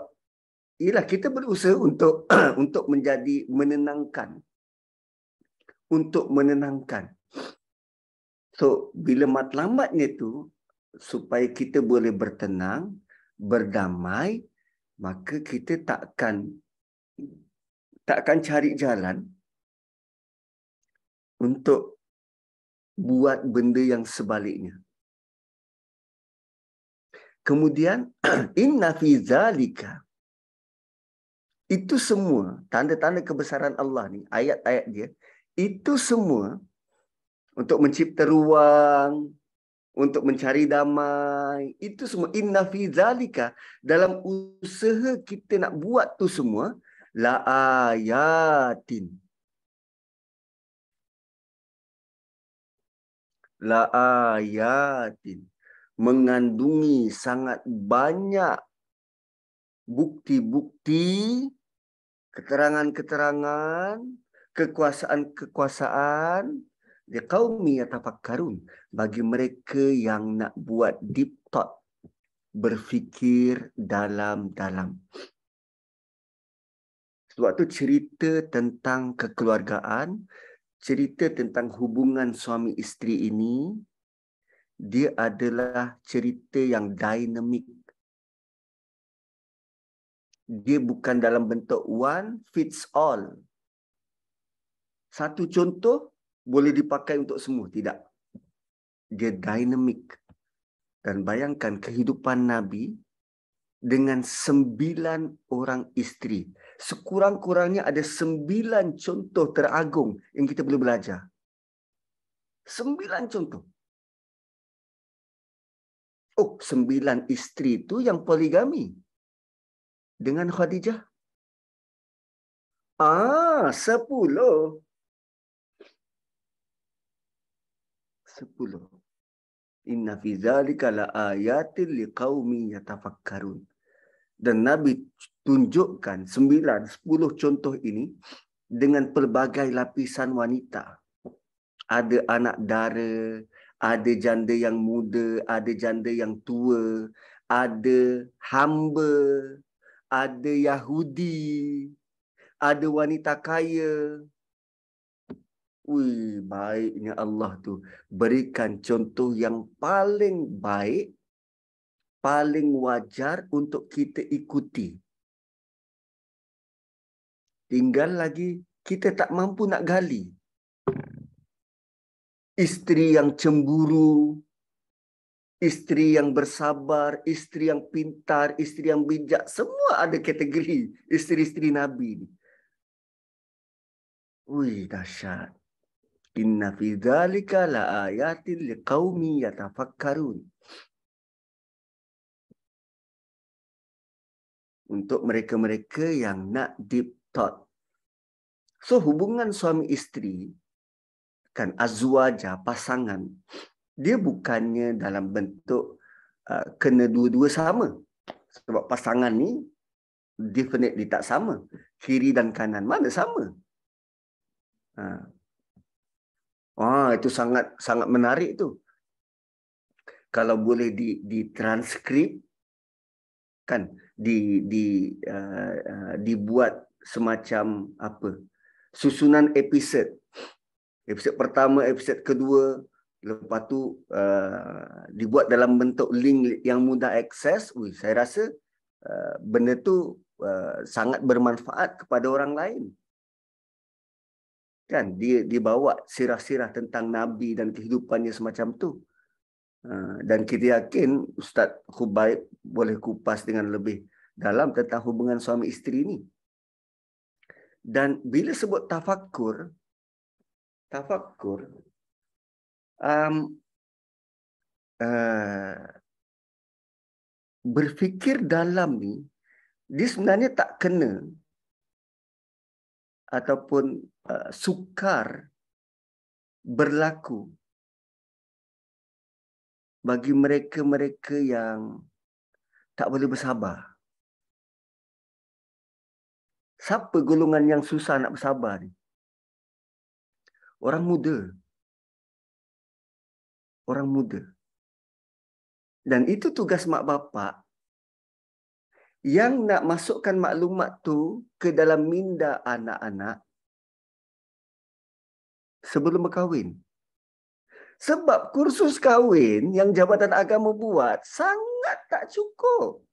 ialah kita berusaha untuk [clears throat] untuk menjadi menenangkan untuk menenangkan. So bila matlamatnya tu supaya kita boleh bertenang, berdamai maka kita takkan takkan cari jalan untuk buat benda yang sebaliknya kemudian [clears throat] inna fi zalika itu semua tanda-tanda kebesaran Allah ni ayat-ayat dia itu semua untuk mencipta ruang untuk mencari damai. Itu semua inna fi zalika dalam usaha kita nak buat tu semua la ayatin. La ayatin mengandungi sangat banyak bukti-bukti keterangan-keterangan kekuasaan-kekuasaan liqaumi yatafakkarun bagi mereka yang nak buat deep thought berfikir dalam-dalam sebab tu cerita tentang kekeluargaan cerita tentang hubungan suami isteri ini dia adalah cerita yang dinamik dia bukan dalam bentuk one fits all satu contoh boleh dipakai untuk semua. Tidak. Dia dinamik. Dan bayangkan kehidupan Nabi dengan sembilan orang isteri. Sekurang-kurangnya ada sembilan contoh teragung yang kita boleh belajar. Sembilan contoh. Oh, sembilan isteri itu yang poligami. Dengan Khadijah. Ah, sepuluh. 10. Inna fi zalika la ayatin liqaumi yatafakkarun. Dan Nabi tunjukkan 9 10 contoh ini dengan pelbagai lapisan wanita. Ada anak dara, ada janda yang muda, ada janda yang tua, ada hamba, ada Yahudi, ada wanita kaya, Ui, baiknya Allah tu berikan contoh yang paling baik, paling wajar untuk kita ikuti. Tinggal lagi kita tak mampu nak gali. Isteri yang cemburu, isteri yang bersabar, isteri yang pintar, isteri yang bijak, semua ada kategori isteri-isteri Nabi ni. Ui, dahsyat. Inna fi dhalika la ayatin liqawmi yatafakkarun. Untuk mereka-mereka yang nak deep thought. So hubungan suami isteri kan azwaja pasangan dia bukannya dalam bentuk uh, kena dua-dua sama sebab pasangan ni definitely tak sama kiri dan kanan mana sama uh, Ah, itu sangat sangat menarik itu. Kalau boleh di ditranskrip kan di di uh, uh, dibuat semacam apa? Susunan episod. episode pertama, episod kedua, lepas tu uh, dibuat dalam bentuk link yang mudah akses. Ui, saya rasa uh, benda tu uh, sangat bermanfaat kepada orang lain kan dia dibawa sirah-sirah tentang nabi dan kehidupannya semacam tu ha, dan kita yakin ustaz Khubaib boleh kupas dengan lebih dalam tentang hubungan suami isteri ni dan bila sebut tafakur tafakur um uh, berfikir dalam ni dia sebenarnya tak kena ataupun uh, sukar berlaku bagi mereka-mereka yang tak boleh bersabar. Siapa golongan yang susah nak bersabar ni? Orang muda. Orang muda. Dan itu tugas mak bapak yang nak masukkan maklumat tu ke dalam minda anak-anak sebelum berkahwin. Sebab kursus kahwin yang jabatan agama buat sangat tak cukup.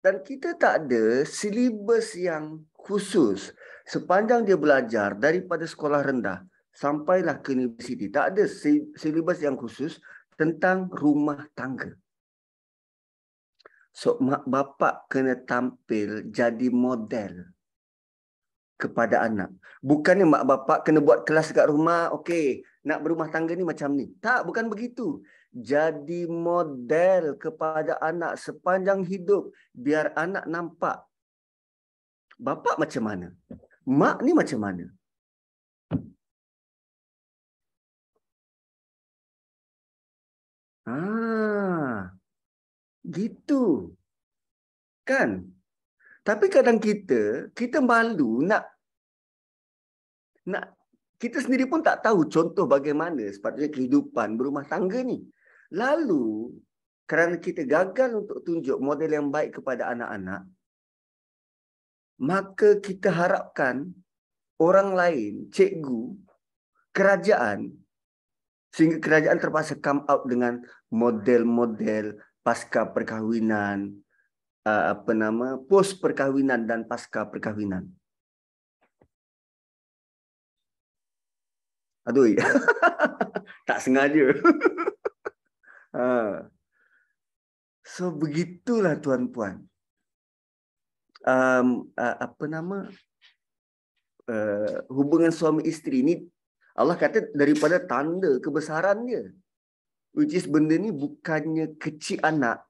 Dan kita tak ada silibus yang khusus sepanjang dia belajar daripada sekolah rendah sampailah ke universiti. Tak ada silibus yang khusus tentang rumah tangga. So mak bapak kena tampil jadi model kepada anak. Bukannya mak bapak kena buat kelas dekat rumah, okey, nak berumah tangga ni macam ni. Tak, bukan begitu. Jadi model kepada anak sepanjang hidup biar anak nampak bapa macam mana, mak ni macam mana. Ah. Gitu. Kan? Tapi kadang kita, kita malu nak nak kita sendiri pun tak tahu contoh bagaimana sepatutnya kehidupan berumah tangga ni. Lalu kerana kita gagal untuk tunjuk model yang baik kepada anak-anak, maka kita harapkan orang lain, cikgu, kerajaan sehingga kerajaan terpaksa come out dengan model-model pasca perkahwinan uh, apa nama post perkahwinan dan pasca perkahwinan aduh [laughs] tak sengaja uh. [laughs] so begitulah tuan-puan um, uh, apa nama uh, hubungan suami isteri ni Allah kata daripada tanda kebesaran dia which is benda ni bukannya kecil anak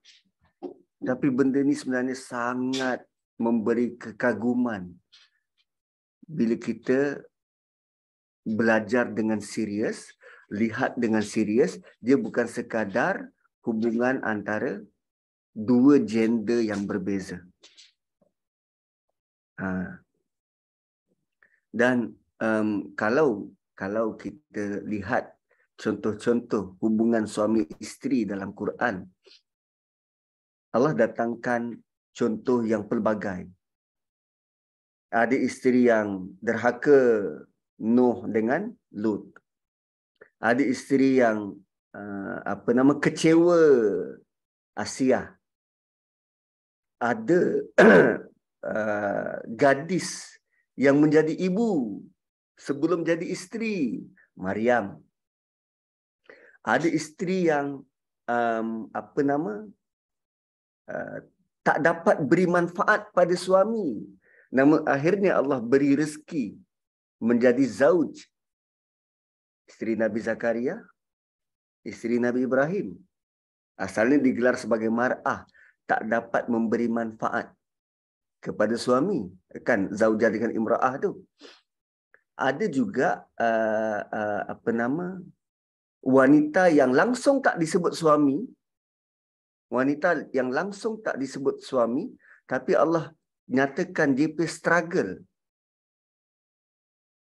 tapi benda ni sebenarnya sangat memberi kekaguman bila kita belajar dengan serius lihat dengan serius dia bukan sekadar hubungan antara dua gender yang berbeza ha. dan um, kalau kalau kita lihat contoh-contoh hubungan suami isteri dalam Quran. Allah datangkan contoh yang pelbagai. Ada isteri yang derhaka Nuh dengan Lut. Ada isteri yang uh, apa nama kecewa Asia. Ada [clears throat] uh, gadis yang menjadi ibu sebelum jadi isteri, Maryam ada isteri yang um, apa nama uh, tak dapat beri manfaat pada suami namun akhirnya Allah beri rezeki menjadi zauj isteri Nabi Zakaria isteri Nabi Ibrahim asalnya digelar sebagai mar'ah tak dapat memberi manfaat kepada suami kan zaujah dengan imra'ah tu ada juga uh, uh, apa nama wanita yang langsung tak disebut suami wanita yang langsung tak disebut suami tapi Allah nyatakan dia pun struggle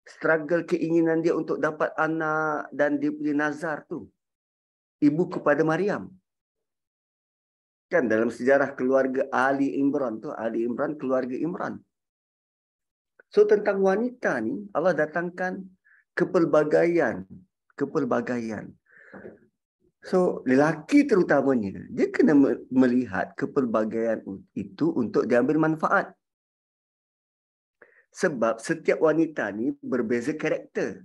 struggle keinginan dia untuk dapat anak dan dia punya nazar tu ibu kepada Maryam kan dalam sejarah keluarga Ali Imran tu Ali Imran keluarga Imran so tentang wanita ni Allah datangkan kepelbagaian kepelbagaian. So lelaki terutamanya dia kena melihat kepelbagaian itu untuk diambil manfaat. Sebab setiap wanita ni berbeza karakter.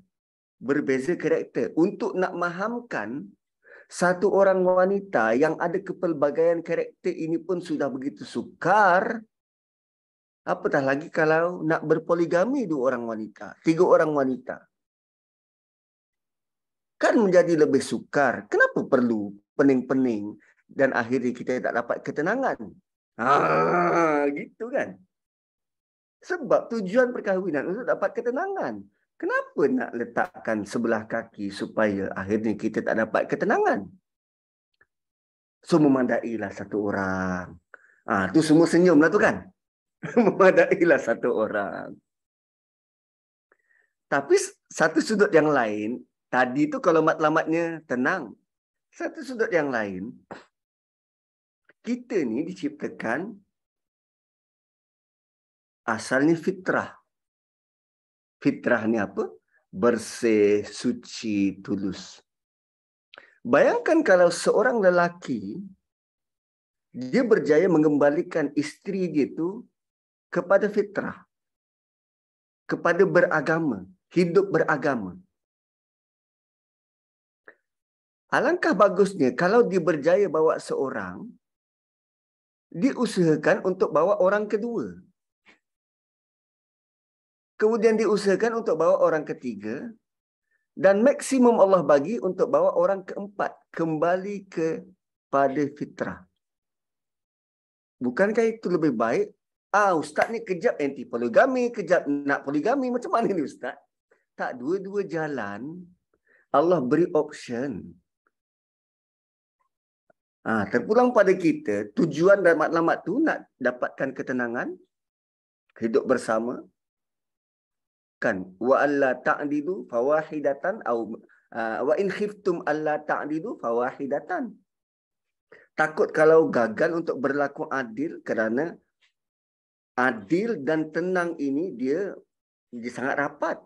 Berbeza karakter. Untuk nak mahamkan satu orang wanita yang ada kepelbagaian karakter ini pun sudah begitu sukar. Apatah lagi kalau nak berpoligami dua orang wanita. Tiga orang wanita kan menjadi lebih sukar. Kenapa perlu pening-pening dan akhirnya kita tak dapat ketenangan? Ha, gitu kan? Sebab tujuan perkahwinan untuk dapat ketenangan. Kenapa nak letakkan sebelah kaki supaya akhirnya kita tak dapat ketenangan? So, memandailah satu orang. Ah, ha, tu semua senyum lah tu kan? [laughs] memandailah satu orang. Tapi satu sudut yang lain, Tadi tu kalau matlamatnya tenang. Satu sudut yang lain, kita ni diciptakan asalnya fitrah. Fitrah ni apa? Bersih, suci, tulus. Bayangkan kalau seorang lelaki dia berjaya mengembalikan isteri dia tu kepada fitrah. Kepada beragama. Hidup beragama. Alangkah bagusnya kalau dia berjaya bawa seorang, diusahakan untuk bawa orang kedua. Kemudian diusahakan untuk bawa orang ketiga dan maksimum Allah bagi untuk bawa orang keempat kembali kepada fitrah. Bukankah itu lebih baik? Ah, Ustaz ni kejap anti poligami, kejap nak poligami. Macam mana ni Ustaz? Tak dua-dua jalan. Allah beri option. Ha, terpulang pada kita, tujuan dan matlamat tu nak dapatkan ketenangan, hidup bersama. Kan? Wa alla ta'dilu fawahidatan au ha, wa in khiftum alla ta'dilu fawahidatan. Takut kalau gagal untuk berlaku adil kerana adil dan tenang ini dia, dia sangat rapat.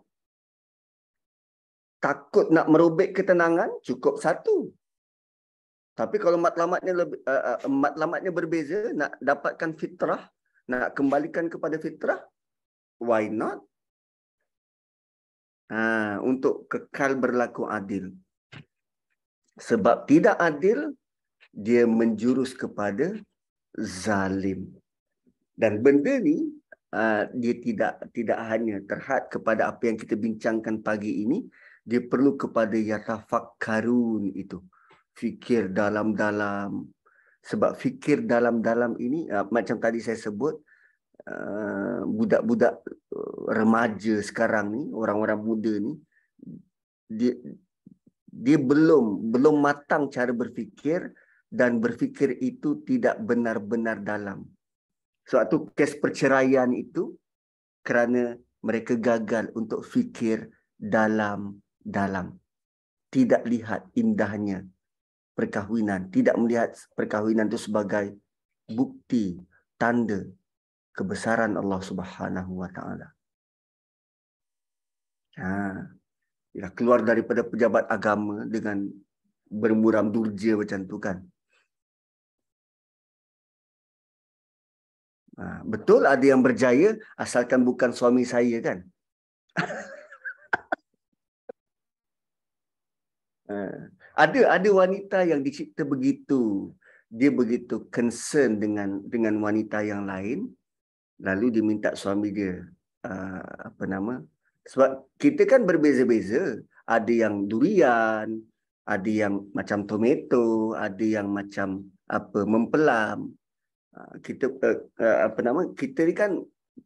Takut nak merobek ketenangan, cukup satu. Tapi kalau matlamatnya lebih uh, matlamatnya berbeza nak dapatkan fitrah, nak kembalikan kepada fitrah, why not? Ha, untuk kekal berlaku adil. Sebab tidak adil dia menjurus kepada zalim. Dan benda ni uh, dia tidak tidak hanya terhad kepada apa yang kita bincangkan pagi ini, dia perlu kepada yatafakkarun itu fikir dalam-dalam sebab fikir dalam-dalam ini uh, macam tadi saya sebut ah, uh, budak-budak remaja sekarang ni orang-orang muda ni dia dia belum belum matang cara berfikir dan berfikir itu tidak benar-benar dalam suatu kes perceraian itu kerana mereka gagal untuk fikir dalam-dalam tidak lihat indahnya perkahwinan, tidak melihat perkahwinan itu sebagai bukti tanda kebesaran Allah Subhanahu wa taala. Ha. Bila keluar daripada pejabat agama dengan bermuram durja macam tu kan. Ha, betul ada yang berjaya asalkan bukan suami saya kan. [laughs] ha ada ada wanita yang dicipta begitu dia begitu concern dengan dengan wanita yang lain lalu dia minta suami dia uh, apa nama sebab kita kan berbeza-beza ada yang durian ada yang macam tomato ada yang macam apa mempelam uh, kita uh, uh, apa nama kita ni kan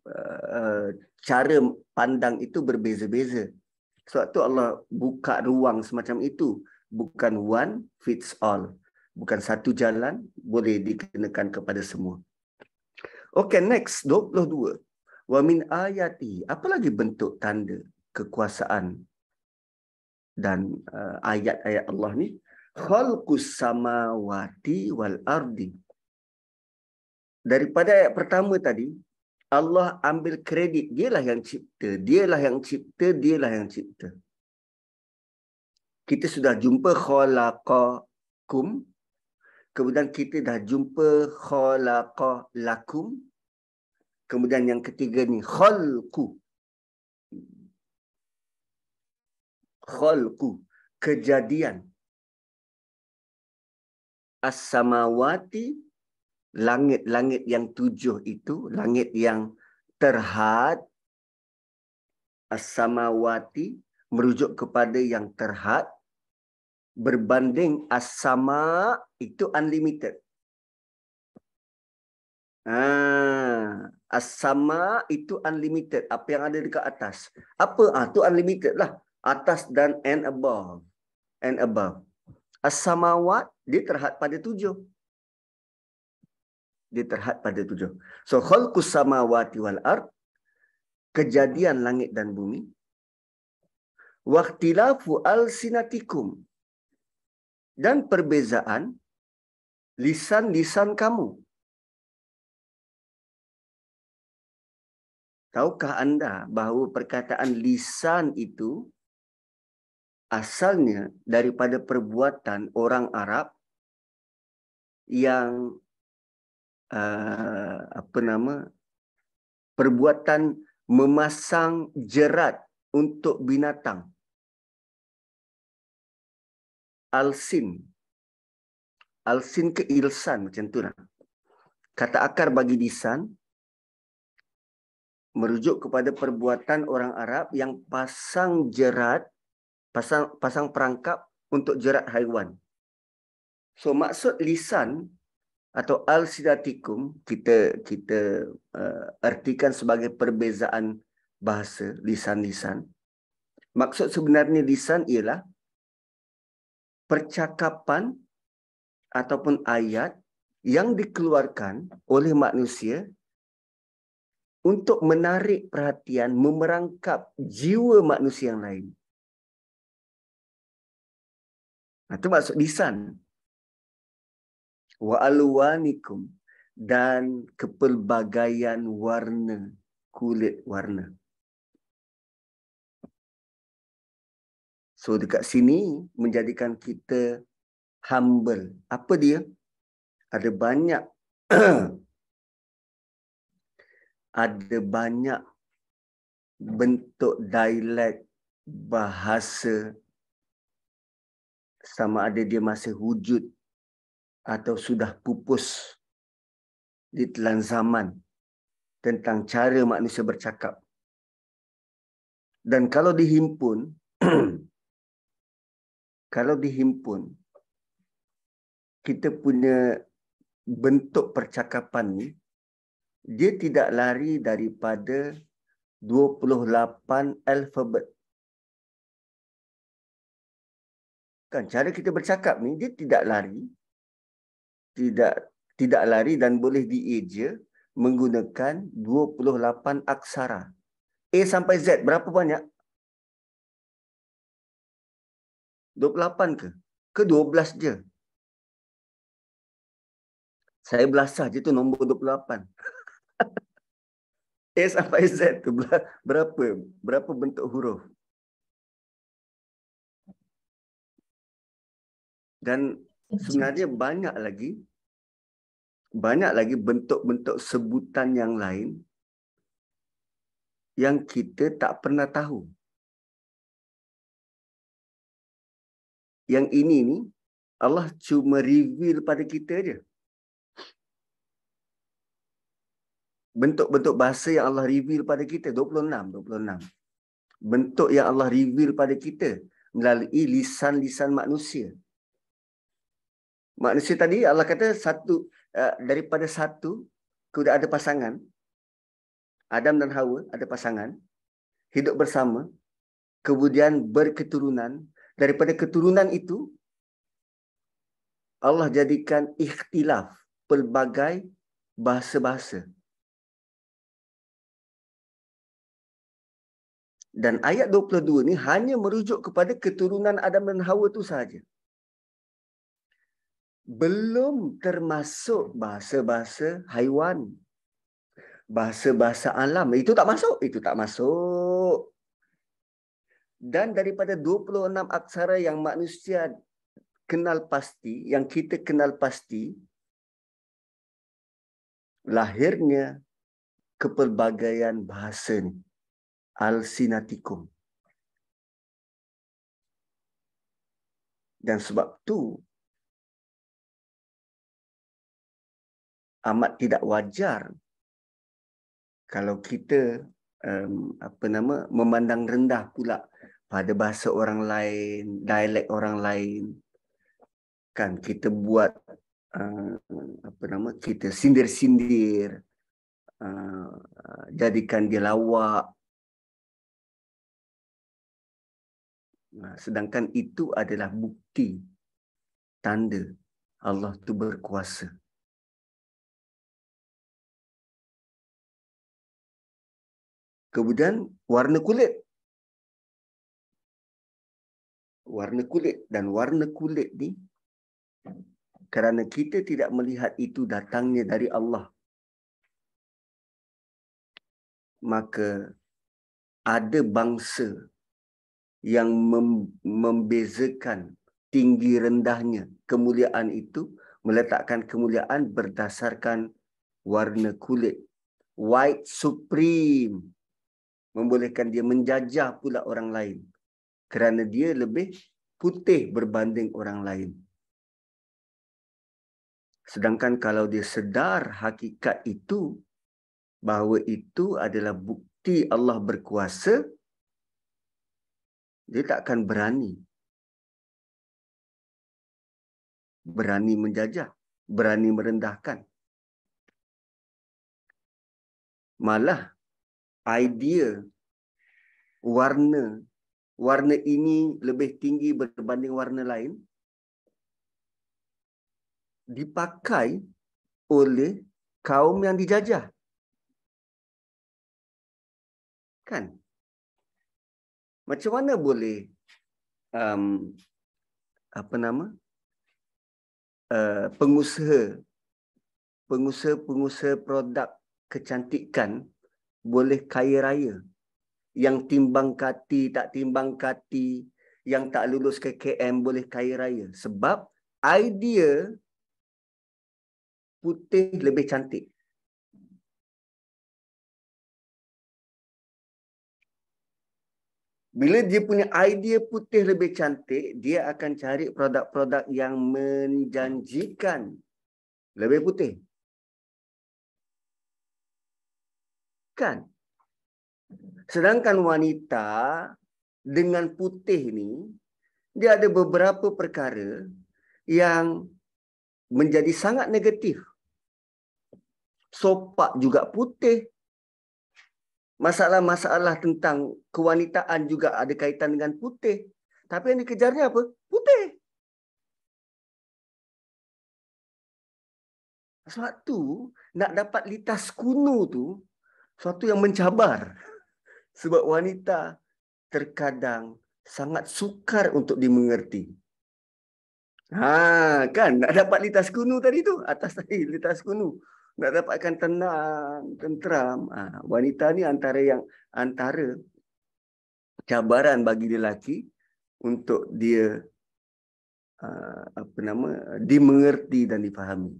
uh, uh, cara pandang itu berbeza-beza sebab tu Allah buka ruang semacam itu bukan one fits all. Bukan satu jalan boleh dikenakan kepada semua. Okay, next 22. Wa min ayati. Apa lagi bentuk tanda kekuasaan dan uh, ayat-ayat Allah ni? Khalqus samawati wal ardi. Daripada ayat pertama tadi, Allah ambil kredit. Dialah yang cipta. Dialah yang cipta. Dialah yang cipta. Dialah yang cipta kita sudah jumpa khalaqakum kemudian kita dah jumpa khalaqalakum kemudian yang ketiga ni khalqu khalqu kejadian as-samawati langit-langit yang tujuh itu langit yang terhad as-samawati merujuk kepada yang terhad berbanding asama itu unlimited. Ah, ha, asama itu unlimited. Apa yang ada dekat atas? Apa? Ah, tu unlimited lah. Atas dan and above. And above. Asamawat dia terhad pada tujuh. Dia terhad pada tujuh. So khalqus samawati wal ard kejadian langit dan bumi. Waktilafu al-sinatikum dan perbezaan lisan-lisan kamu. Tahukah anda bahawa perkataan lisan itu asalnya daripada perbuatan orang Arab yang uh, apa nama perbuatan memasang jerat untuk binatang. Alsin, alsin al ke Ilsan macam tu nak. Lah. Kata akar bagi disan merujuk kepada perbuatan orang Arab yang pasang jerat, pasang pasang perangkap untuk jerat haiwan. So maksud lisan atau alsidatikum kita kita uh, artikan sebagai perbezaan bahasa lisan-lisan. Maksud sebenarnya lisan ialah percakapan ataupun ayat yang dikeluarkan oleh manusia untuk menarik perhatian, memerangkap jiwa manusia yang lain. Nah, itu maksud lisan. Wa'alwanikum dan kepelbagaian warna, kulit warna. So dekat sini menjadikan kita humble. Apa dia? Ada banyak [clears throat] ada banyak bentuk dialek bahasa sama ada dia masih wujud atau sudah pupus di telan zaman tentang cara manusia bercakap. Dan kalau dihimpun [clears throat] kalau dihimpun kita punya bentuk percakapan ni dia tidak lari daripada 28 alfabet kan cara kita bercakap ni dia tidak lari tidak tidak lari dan boleh dieja menggunakan 28 aksara A sampai Z berapa banyak 28 28 ke? Ke 12 je? Saya belasah je tu nombor 28. [laughs] A sampai Z tu berapa? Berapa bentuk huruf? Dan sebenarnya banyak lagi banyak lagi bentuk-bentuk sebutan yang lain yang kita tak pernah tahu. yang ini ni Allah cuma reveal pada kita aja Bentuk-bentuk bahasa yang Allah reveal pada kita 26 26. Bentuk yang Allah reveal pada kita melalui lisan-lisan manusia. Manusia tadi Allah kata satu eh, daripada satu sudah ada pasangan Adam dan Hawa ada pasangan hidup bersama kemudian berketurunan daripada keturunan itu Allah jadikan ikhtilaf pelbagai bahasa-bahasa. Dan ayat 22 ni hanya merujuk kepada keturunan Adam dan Hawa tu sahaja. Belum termasuk bahasa-bahasa haiwan. Bahasa-bahasa alam. Itu tak masuk. Itu tak masuk dan daripada 26 aksara yang manusia kenal pasti yang kita kenal pasti lahirnya kepelbagaian bahasa ni alsinatikum dan sebab tu amat tidak wajar kalau kita um, apa nama memandang rendah pula pada bahasa orang lain, dialek orang lain. Kan kita buat uh, apa nama kita sindir-sindir uh, jadikan dia lawak. Nah, sedangkan itu adalah bukti tanda Allah tu berkuasa. Kemudian warna kulit. Warna kulit dan warna kulit ni kerana kita tidak melihat itu datangnya dari Allah. Maka ada bangsa yang mem- membezakan tinggi rendahnya kemuliaan itu meletakkan kemuliaan berdasarkan warna kulit white supreme membolehkan dia menjajah pula orang lain kerana dia lebih putih berbanding orang lain sedangkan kalau dia sedar hakikat itu bahawa itu adalah bukti Allah berkuasa dia tak akan berani berani menjajah berani merendahkan malah idea warna warna ini lebih tinggi berbanding warna lain dipakai oleh kaum yang dijajah kan macam mana boleh um, apa nama uh, pengusaha pengusaha pengusaha produk kecantikan boleh kaya raya. Yang timbang kati, tak timbang kati, yang tak lulus ke KM boleh kaya raya. Sebab idea putih lebih cantik. Bila dia punya idea putih lebih cantik, dia akan cari produk-produk yang menjanjikan lebih putih. kan sedangkan wanita dengan putih ni dia ada beberapa perkara yang menjadi sangat negatif sopak juga putih masalah-masalah tentang kewanitaan juga ada kaitan dengan putih tapi yang dikejarnya apa putih sebab tu nak dapat litas kuno tu suatu yang mencabar sebab wanita terkadang sangat sukar untuk dimengerti. Ha, kan nak dapat litas kunu tadi tu atas tadi litas kunu nak dapatkan tenang, tenteram. Ha, wanita ni antara yang antara cabaran bagi lelaki untuk dia ha, apa nama dimengerti dan difahami.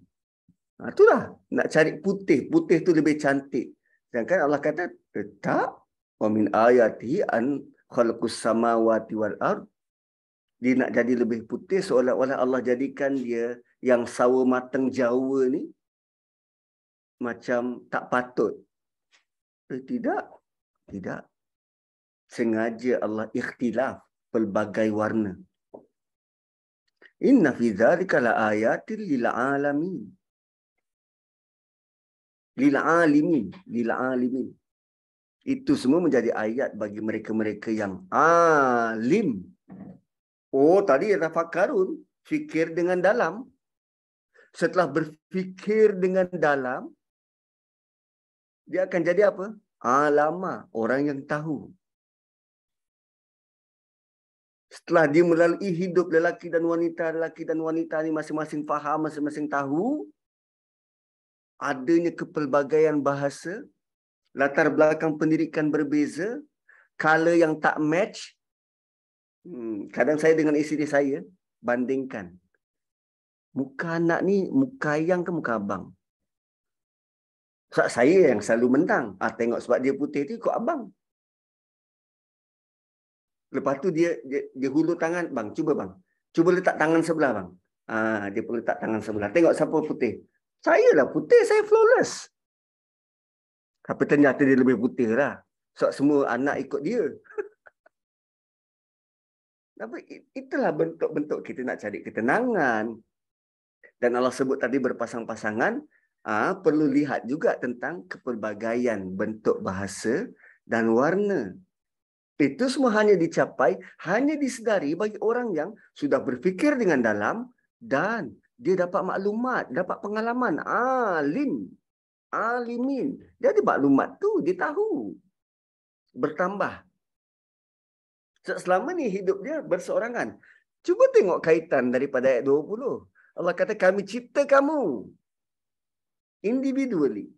Ha, itulah nak cari putih, putih tu lebih cantik. Sedangkan Allah kata tetap wa min ayati an khalaqus samawati wal ard dia nak jadi lebih putih seolah-olah Allah jadikan dia yang sawo mateng Jawa ni macam tak patut. Eh, tidak. Tidak. Sengaja Allah ikhtilaf pelbagai warna. Inna fi dhalika la ayatil lil alamin lil alimin lil alimin itu semua menjadi ayat bagi mereka-mereka yang alim oh tadi tafakkarun fikir dengan dalam setelah berfikir dengan dalam dia akan jadi apa alama orang yang tahu setelah dia melalui hidup lelaki dan wanita lelaki dan wanita ni masing-masing faham masing-masing tahu adanya kepelbagaian bahasa, latar belakang pendidikan berbeza, color yang tak match. Hmm, kadang saya dengan isteri saya bandingkan. Muka anak ni muka yang ke muka abang? Sebab saya yang selalu mentang. Ah, tengok sebab dia putih tu ikut abang. Lepas tu dia, dia, dia hulu tangan. Bang, cuba bang. Cuba letak tangan sebelah bang. Ah, dia pun letak tangan sebelah. Tengok siapa putih saya lah putih, saya flawless. Tapi ternyata dia lebih putih lah. Sebab semua anak ikut dia. [laughs] Tapi itulah bentuk-bentuk kita nak cari ketenangan. Dan Allah sebut tadi berpasang-pasangan, ah perlu lihat juga tentang kepelbagaian bentuk bahasa dan warna. Itu semua hanya dicapai, hanya disedari bagi orang yang sudah berfikir dengan dalam dan dia dapat maklumat, dapat pengalaman. Alim. Ah, Alimin. Ah, dia ada maklumat tu, dia tahu. Bertambah. Selama ni hidup dia berseorangan. Cuba tengok kaitan daripada ayat 20. Allah kata kami cipta kamu. Individually.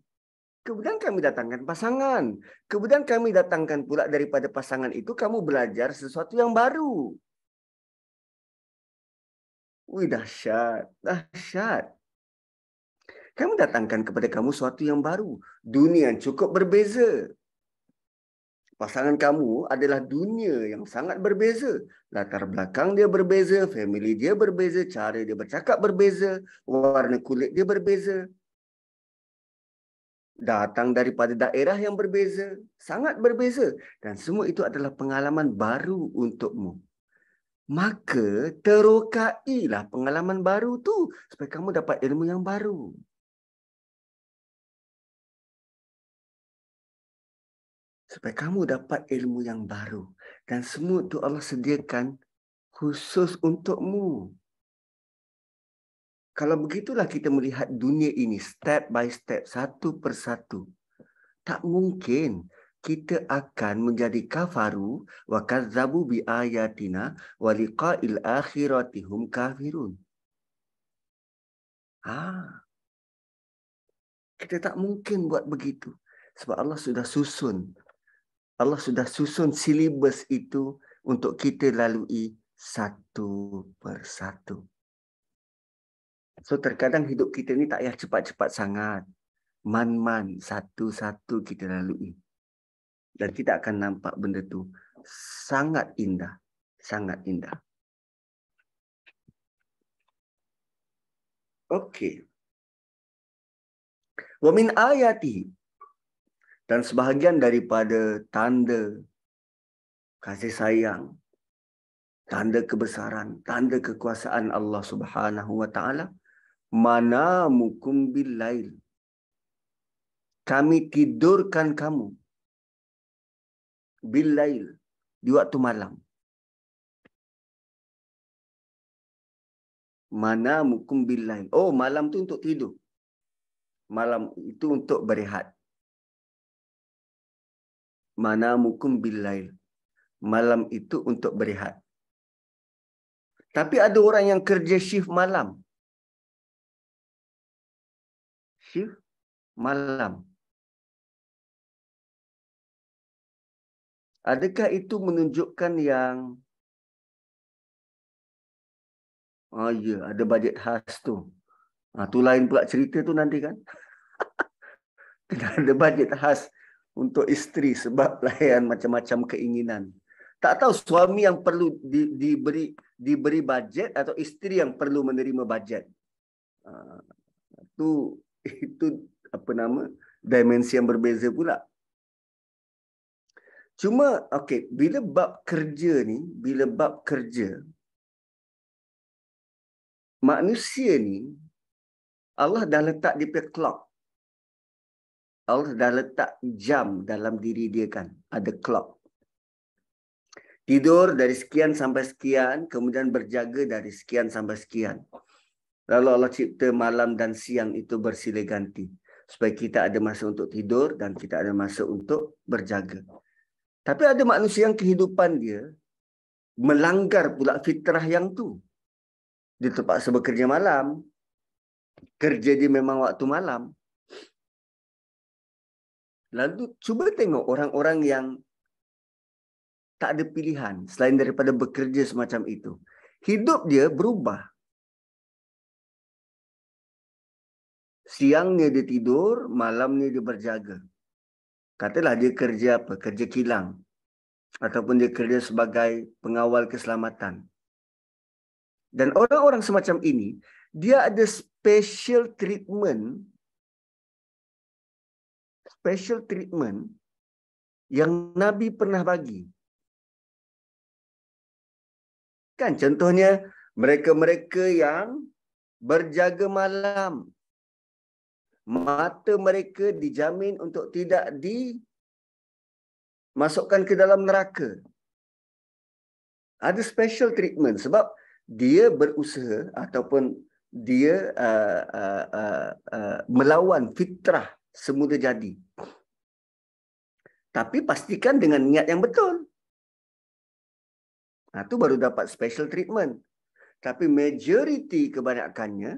Kemudian kami datangkan pasangan. Kemudian kami datangkan pula daripada pasangan itu kamu belajar sesuatu yang baru. Wih dahsyat, dahsyat. Kami datangkan kepada kamu sesuatu yang baru. Dunia yang cukup berbeza. Pasangan kamu adalah dunia yang sangat berbeza. Latar belakang dia berbeza, family dia berbeza, cara dia bercakap berbeza, warna kulit dia berbeza. Datang daripada daerah yang berbeza, sangat berbeza. Dan semua itu adalah pengalaman baru untukmu maka terokailah pengalaman baru tu supaya kamu dapat ilmu yang baru. Supaya kamu dapat ilmu yang baru. Dan semua tu Allah sediakan khusus untukmu. Kalau begitulah kita melihat dunia ini step by step, satu persatu. Tak mungkin kita akan menjadi kafaru wa kazzabu bi ayatina wa liqa'il akhiratihum kafirun. Ha. Kita tak mungkin buat begitu. Sebab Allah sudah susun. Allah sudah susun silibus itu untuk kita lalui satu persatu. So terkadang hidup kita ni tak payah cepat-cepat sangat. Man-man satu-satu kita lalui dan kita akan nampak benda tu sangat indah, sangat indah. Okey. Wa min ayati dan sebahagian daripada tanda kasih sayang, tanda kebesaran, tanda kekuasaan Allah Subhanahu wa taala manamukum bil lail kami tidurkan kamu bil lail di waktu malam mana mukum bil lail oh malam tu untuk tidur malam itu untuk berehat mana mukum bil lail malam itu untuk berehat tapi ada orang yang kerja shift malam shift malam Adakah itu menunjukkan yang Oh ya, yeah, ada bajet khas tu. Ah tu lain pula cerita tu nanti kan. [laughs] Tidak ada bajet khas untuk isteri sebab [laughs] layan macam-macam keinginan. Tak tahu suami yang perlu di, diberi diberi bajet atau isteri yang perlu menerima bajet. Ah itu [laughs] itu apa nama dimensi yang berbeza pula. Cuma okey, bila bab kerja ni, bila bab kerja manusia ni Allah dah letak di punya clock. Allah dah letak jam dalam diri dia kan. Ada clock. Tidur dari sekian sampai sekian. Kemudian berjaga dari sekian sampai sekian. Lalu Allah cipta malam dan siang itu bersila ganti. Supaya kita ada masa untuk tidur dan kita ada masa untuk berjaga. Tapi ada manusia yang kehidupan dia melanggar pula fitrah yang tu. Dia terpaksa bekerja malam. Kerja dia memang waktu malam. Lalu cuba tengok orang-orang yang tak ada pilihan selain daripada bekerja semacam itu. Hidup dia berubah. Siangnya dia tidur, malamnya dia berjaga. Katalah dia kerja apa? Kerja kilang. Ataupun dia kerja sebagai pengawal keselamatan. Dan orang-orang semacam ini, dia ada special treatment. Special treatment yang Nabi pernah bagi. Kan contohnya, mereka-mereka yang berjaga malam mata mereka dijamin untuk tidak dimasukkan ke dalam neraka. Ada special treatment sebab dia berusaha ataupun dia uh, uh, uh, uh, melawan fitrah semula jadi. Tapi pastikan dengan niat yang betul. Nah, ha, tu baru dapat special treatment. Tapi majoriti kebanyakannya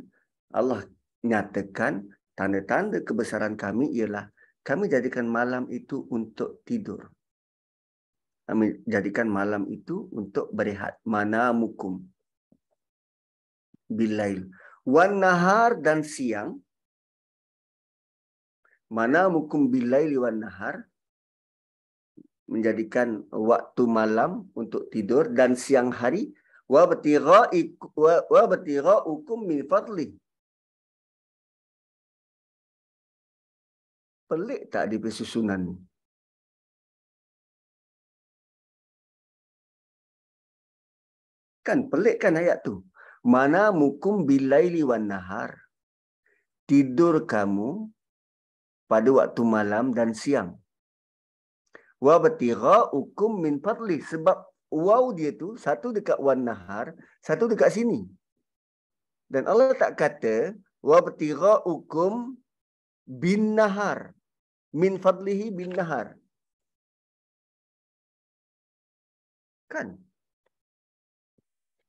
Allah nyatakan Tanda-tanda kebesaran kami ialah kami jadikan malam itu untuk tidur. Kami jadikan malam itu untuk berehat. Mana mukum. Bilail. Wan nahar dan siang. Mana mukum bilail wan nahar. Menjadikan waktu malam untuk tidur dan siang hari. Wa betiqa ukum min fadlih. pelik tak di punya susunan ni? Kan pelik kan ayat tu? Mana mukum bilaili wan nahar? Tidur kamu pada waktu malam dan siang. Wa batira ukum min fadli sebab wow dia tu satu dekat wan nahar, satu dekat sini. Dan Allah tak kata wa batira ukum bin nahar min fadlihi bin nahar. Kan?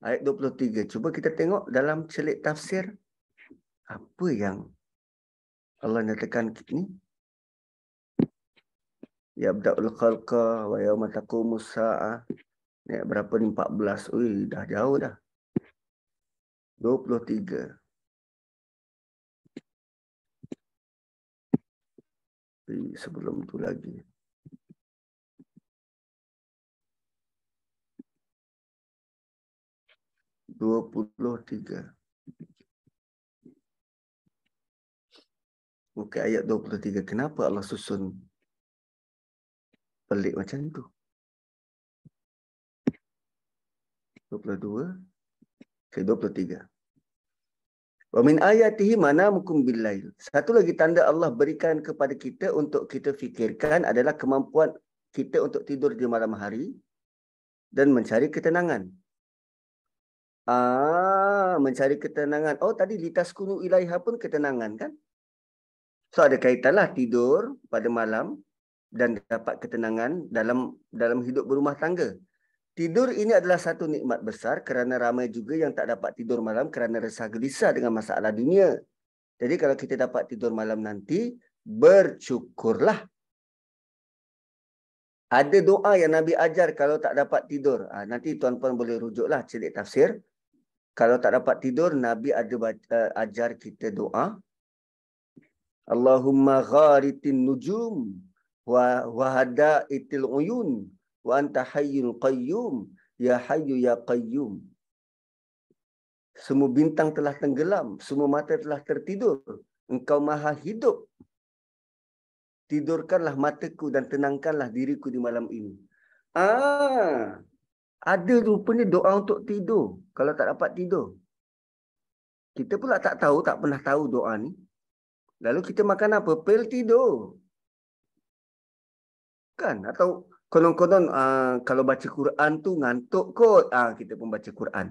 Ayat 23. Cuba kita tengok dalam celik tafsir. Apa yang Allah nyatakan ini? Ya abda'ul khalqa wa yaumataku musa'a. Ayat berapa ni? 14. Ui, dah jauh dah. 23. di sebelum itu lagi. Dua puluh tiga. Buka ayat dua puluh tiga. Kenapa Allah susun pelik macam tu? Dua puluh dua ke dua puluh tiga. Wa min ayatihi manamukum billail. Satu lagi tanda Allah berikan kepada kita untuk kita fikirkan adalah kemampuan kita untuk tidur di malam hari dan mencari ketenangan. Ah, mencari ketenangan. Oh, tadi litas kunu ilaiha pun ketenangan kan? So ada kaitanlah tidur pada malam dan dapat ketenangan dalam dalam hidup berumah tangga. Tidur ini adalah satu nikmat besar kerana ramai juga yang tak dapat tidur malam kerana resah gelisah dengan masalah dunia. Jadi kalau kita dapat tidur malam nanti, bersyukurlah. Ada doa yang Nabi ajar kalau tak dapat tidur. Ha, nanti tuan-tuan boleh rujuklah cerit tafsir. Kalau tak dapat tidur, Nabi ada baca, uh, eh, ajar kita doa. Allahumma gharitin nujum wa wahada itil uyun wa anta hayyul qayyum ya hayyu ya qayyum semua bintang telah tenggelam semua mata telah tertidur engkau maha hidup tidurkanlah mataku dan tenangkanlah diriku di malam ini ah ada rupanya doa untuk tidur kalau tak dapat tidur kita pula tak tahu tak pernah tahu doa ni lalu kita makan apa pil tidur kan atau konon-konon uh, kalau baca Quran tu ngantuk kot. Ah uh, kita pun baca Quran.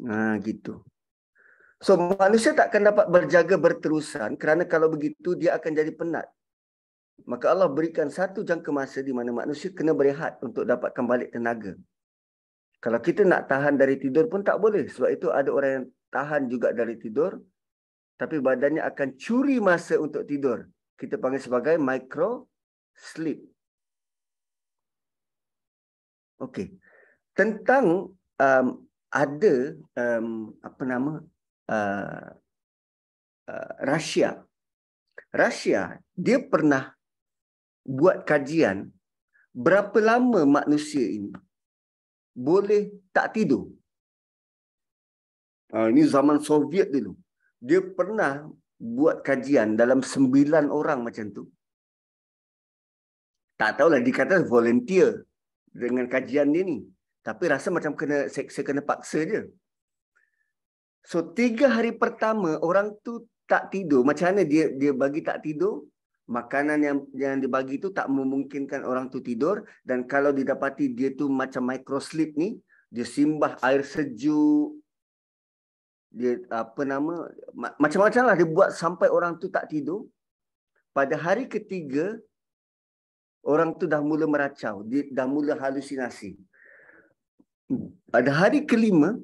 Nah uh, gitu. So manusia tak akan dapat berjaga berterusan kerana kalau begitu dia akan jadi penat. Maka Allah berikan satu jangka masa di mana manusia kena berehat untuk dapatkan balik tenaga. Kalau kita nak tahan dari tidur pun tak boleh. Sebab itu ada orang yang tahan juga dari tidur. Tapi badannya akan curi masa untuk tidur. Kita panggil sebagai micro sleep. Okey. Tentang um, ada um, apa nama uh, uh, Rusia. Rusia dia pernah buat kajian berapa lama manusia ini boleh tak tidur. Uh, ini zaman Soviet dulu. Dia pernah buat kajian dalam sembilan orang macam tu. Tak tahulah dikatakan volunteer dengan kajian dia ni. Tapi rasa macam kena seksa kena paksa je. So tiga hari pertama orang tu tak tidur. Macam mana dia dia bagi tak tidur? Makanan yang yang dibagi tu tak memungkinkan orang tu tidur. Dan kalau didapati dia tu macam micro sleep ni, dia simbah air sejuk, dia apa nama macam-macam lah dia buat sampai orang tu tak tidur pada hari ketiga orang tu dah mula meracau, dia dah mula halusinasi. Pada hari kelima,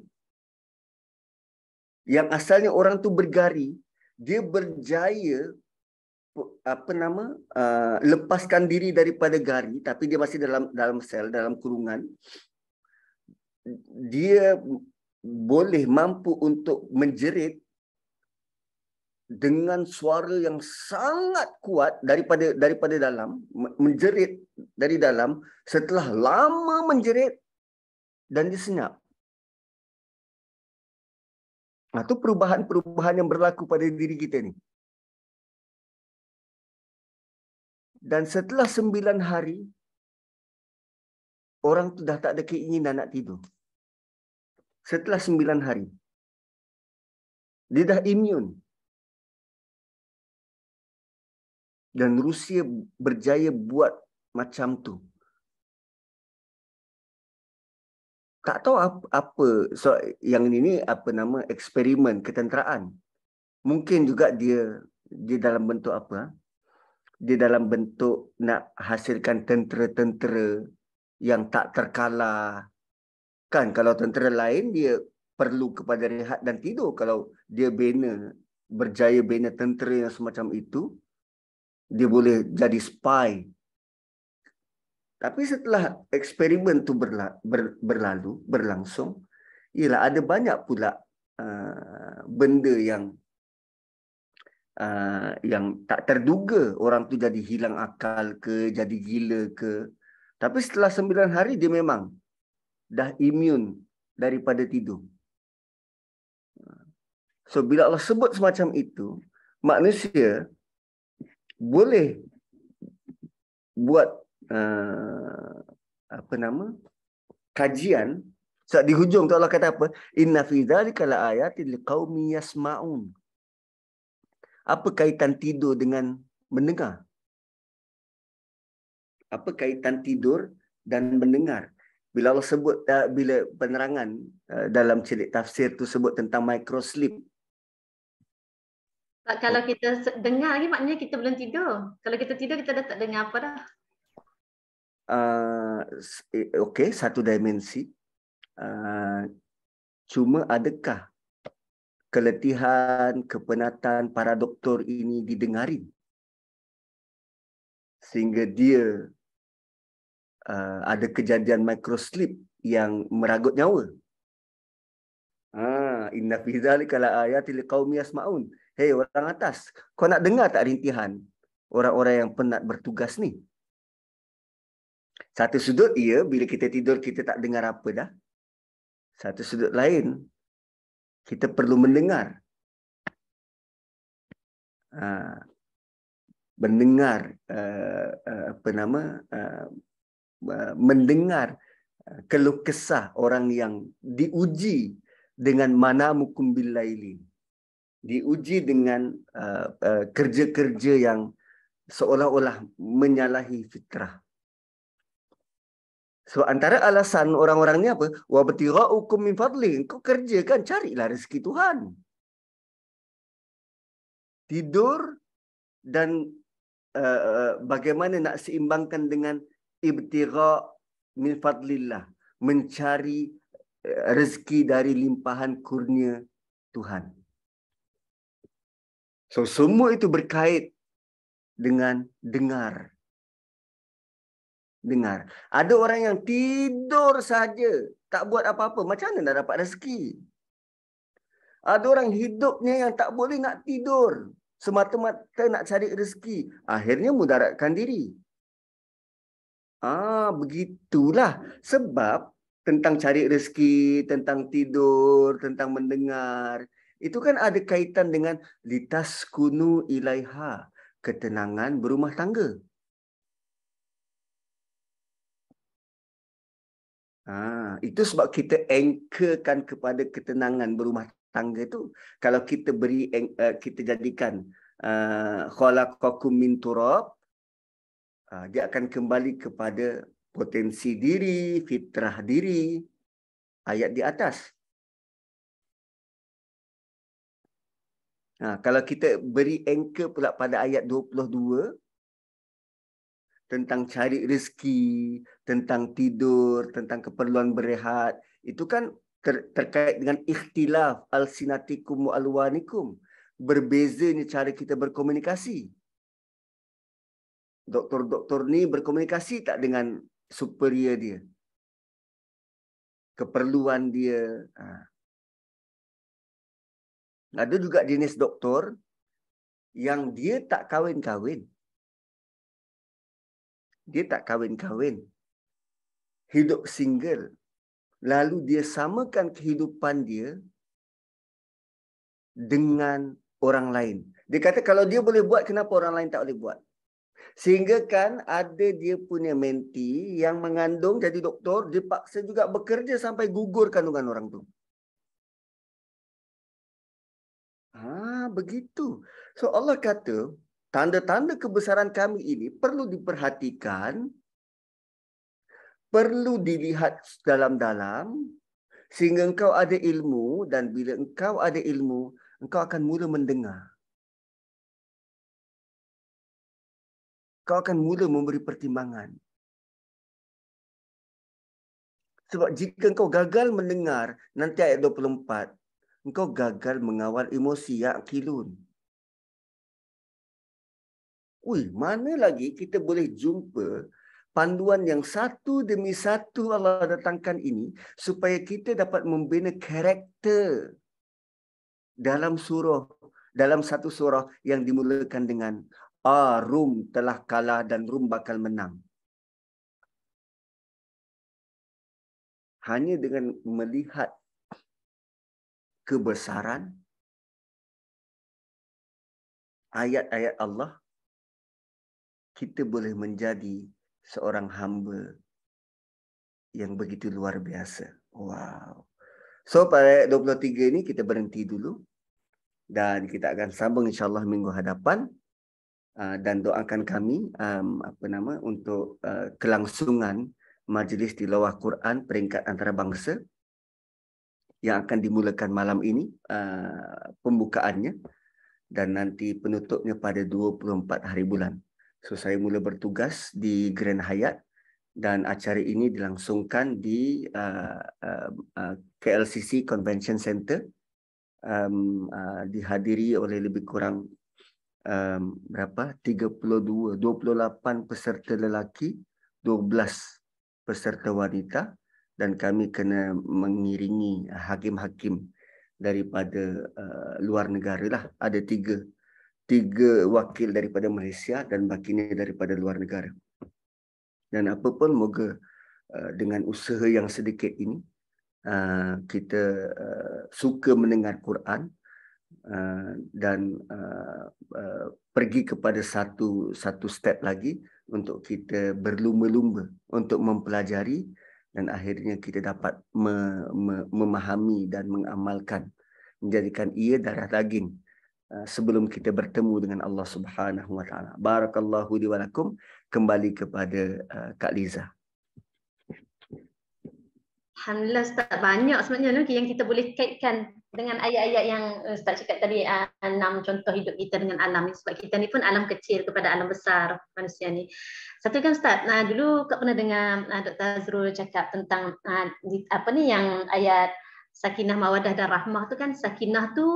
yang asalnya orang tu bergari, dia berjaya apa nama uh, lepaskan diri daripada gari tapi dia masih dalam dalam sel dalam kurungan dia boleh mampu untuk menjerit dengan suara yang sangat kuat daripada daripada dalam menjerit dari dalam setelah lama menjerit dan disenyap. Nah, itu perubahan-perubahan yang berlaku pada diri kita ni. Dan setelah sembilan hari, orang tu dah tak ada keinginan nak tidur. Setelah sembilan hari. Dia dah immune. dan Rusia berjaya buat macam tu. Tak tahu apa, apa so yang ini apa nama eksperimen ketenteraan. Mungkin juga dia di dalam bentuk apa? Ah? Di dalam bentuk nak hasilkan tentera-tentera yang tak terkalah. Kan kalau tentera lain dia perlu kepada rehat dan tidur. Kalau dia bina berjaya bina tentera yang semacam itu, dia boleh jadi spy. Tapi setelah eksperimen itu berla, ber, berlalu, berlangsung, ialah ada banyak pula uh, benda yang uh, yang tak terduga orang tu jadi hilang akal ke, jadi gila ke. Tapi setelah sembilan hari dia memang dah imun daripada tidur. So bila Allah sebut semacam itu, manusia boleh buat uh, apa nama kajian sebab di hujung tu Allah kata apa inna fi zalika laayatil liqaumi yasmaun apa kaitan tidur dengan mendengar apa kaitan tidur dan mendengar bila Allah sebut uh, bila penerangan uh, dalam celik tafsir tu sebut tentang microsleep sebab kalau kita dengar lagi maknanya kita belum tidur. Kalau kita tidur kita dah tak dengar apa dah. Uh, ah, eh, okay, satu dimensi. Uh, cuma adakah keletihan, kepenatan para doktor ini didengari Sehingga dia uh, ada kejadian microsleep yang meragut nyawa. Ah, inna fi dzalika la ayatil qaumi yasmaun. Hei orang atas, kau nak dengar tak rintihan orang-orang yang penat bertugas ni? Satu sudut ia bila kita tidur kita tak dengar apa dah. Satu sudut lain kita perlu mendengar. Ha, mendengar uh, apa nama uh, mendengar keluh kesah orang yang diuji dengan mana mukum bilaili diuji dengan uh, uh, kerja-kerja yang seolah-olah menyalahi fitrah. So antara alasan orang-orang ni apa? Wa batira'ukum min fadli. Kau kerja kan, carilah rezeki Tuhan. Tidur dan uh, uh, bagaimana nak seimbangkan dengan ibtira min fadlillah, mencari uh, rezeki dari limpahan kurnia Tuhan. So semua itu berkait dengan dengar. Dengar. Ada orang yang tidur saja, tak buat apa-apa, macam mana nak dapat rezeki? Ada orang hidupnya yang tak boleh nak tidur, semata-mata nak cari rezeki, akhirnya mudaratkan diri. Ah, begitulah sebab tentang cari rezeki, tentang tidur, tentang mendengar, itu kan ada kaitan dengan litas kunu ilaiha, ketenangan berumah tangga. Ha, itu sebab kita anchorkan kepada ketenangan berumah tangga itu. Kalau kita beri uh, kita jadikan uh, khalaqakum min turab, uh, dia akan kembali kepada potensi diri, fitrah diri ayat di atas. Ha, kalau kita beri anchor pula pada ayat 22 tentang cari rezeki, tentang tidur, tentang keperluan berehat, itu kan ter- terkait dengan ikhtilaf al-sinatikum wa'alwanikum. ni cara kita berkomunikasi. Doktor-doktor ni berkomunikasi tak dengan superior dia? Keperluan dia. Ha. Ada juga jenis doktor yang dia tak kawin-kawin, Dia tak kawin-kawin, Hidup single. Lalu dia samakan kehidupan dia dengan orang lain. Dia kata kalau dia boleh buat, kenapa orang lain tak boleh buat? Sehingga kan ada dia punya menti yang mengandung jadi doktor, dia paksa juga bekerja sampai gugur kandungan orang tu. Ah, begitu. So Allah kata, tanda-tanda kebesaran kami ini perlu diperhatikan, perlu dilihat dalam-dalam sehingga engkau ada ilmu dan bila engkau ada ilmu, engkau akan mula mendengar. Kau akan mula memberi pertimbangan. Sebab jika engkau gagal mendengar, nanti ayat engkau gagal mengawal emosi kilun. Ui, mana lagi kita boleh jumpa panduan yang satu demi satu Allah datangkan ini supaya kita dapat membina karakter dalam surah dalam satu surah yang dimulakan dengan ah, Rum telah kalah dan Rum bakal menang. Hanya dengan melihat kebesaran ayat-ayat Allah kita boleh menjadi seorang hamba yang begitu luar biasa. Wow. So pada ayat 23 ini kita berhenti dulu dan kita akan sambung insyaallah minggu hadapan ah, dan doakan kami apa nama untuk ah, kelangsungan majlis tilawah Quran peringkat antarabangsa. bangsa yang akan dimulakan malam ini uh, pembukaannya dan nanti penutupnya pada 24 hari bulan. So saya mula bertugas di Grand Hyatt dan acara ini dilangsungkan di uh, uh, uh KLCC Convention Center um, uh, dihadiri oleh lebih kurang um, berapa 32 28 peserta lelaki 12 peserta wanita dan kami kena mengiringi hakim-hakim daripada uh, luar negara lah. Ada tiga tiga wakil daripada Malaysia dan bakinya daripada luar negara. Dan apa pun moga uh, dengan usaha yang sedikit ini uh, kita uh, suka mendengar Quran uh, dan uh, uh, pergi kepada satu satu step lagi untuk kita berlumba-lumba untuk mempelajari dan akhirnya kita dapat memahami dan mengamalkan menjadikan ia darah daging uh, sebelum kita bertemu dengan Allah Subhanahu wa taala. Barakallahu li kembali kepada uh, Kak Liza. Alhamdulillah Ustaz banyak sebenarnya lagi yang kita boleh kaitkan dengan ayat-ayat yang eh, Ustaz cakap tadi ah, enam contoh hidup kita dengan alam ni sebab kita ni pun alam kecil kepada alam besar manusia ni. Satu kan Ustaz, nah dulu kau pernah dengar ah, Dr. Azrul cakap tentang ah, apa ni yang ayat sakinah mawadah dan rahmah tu kan sakinah tu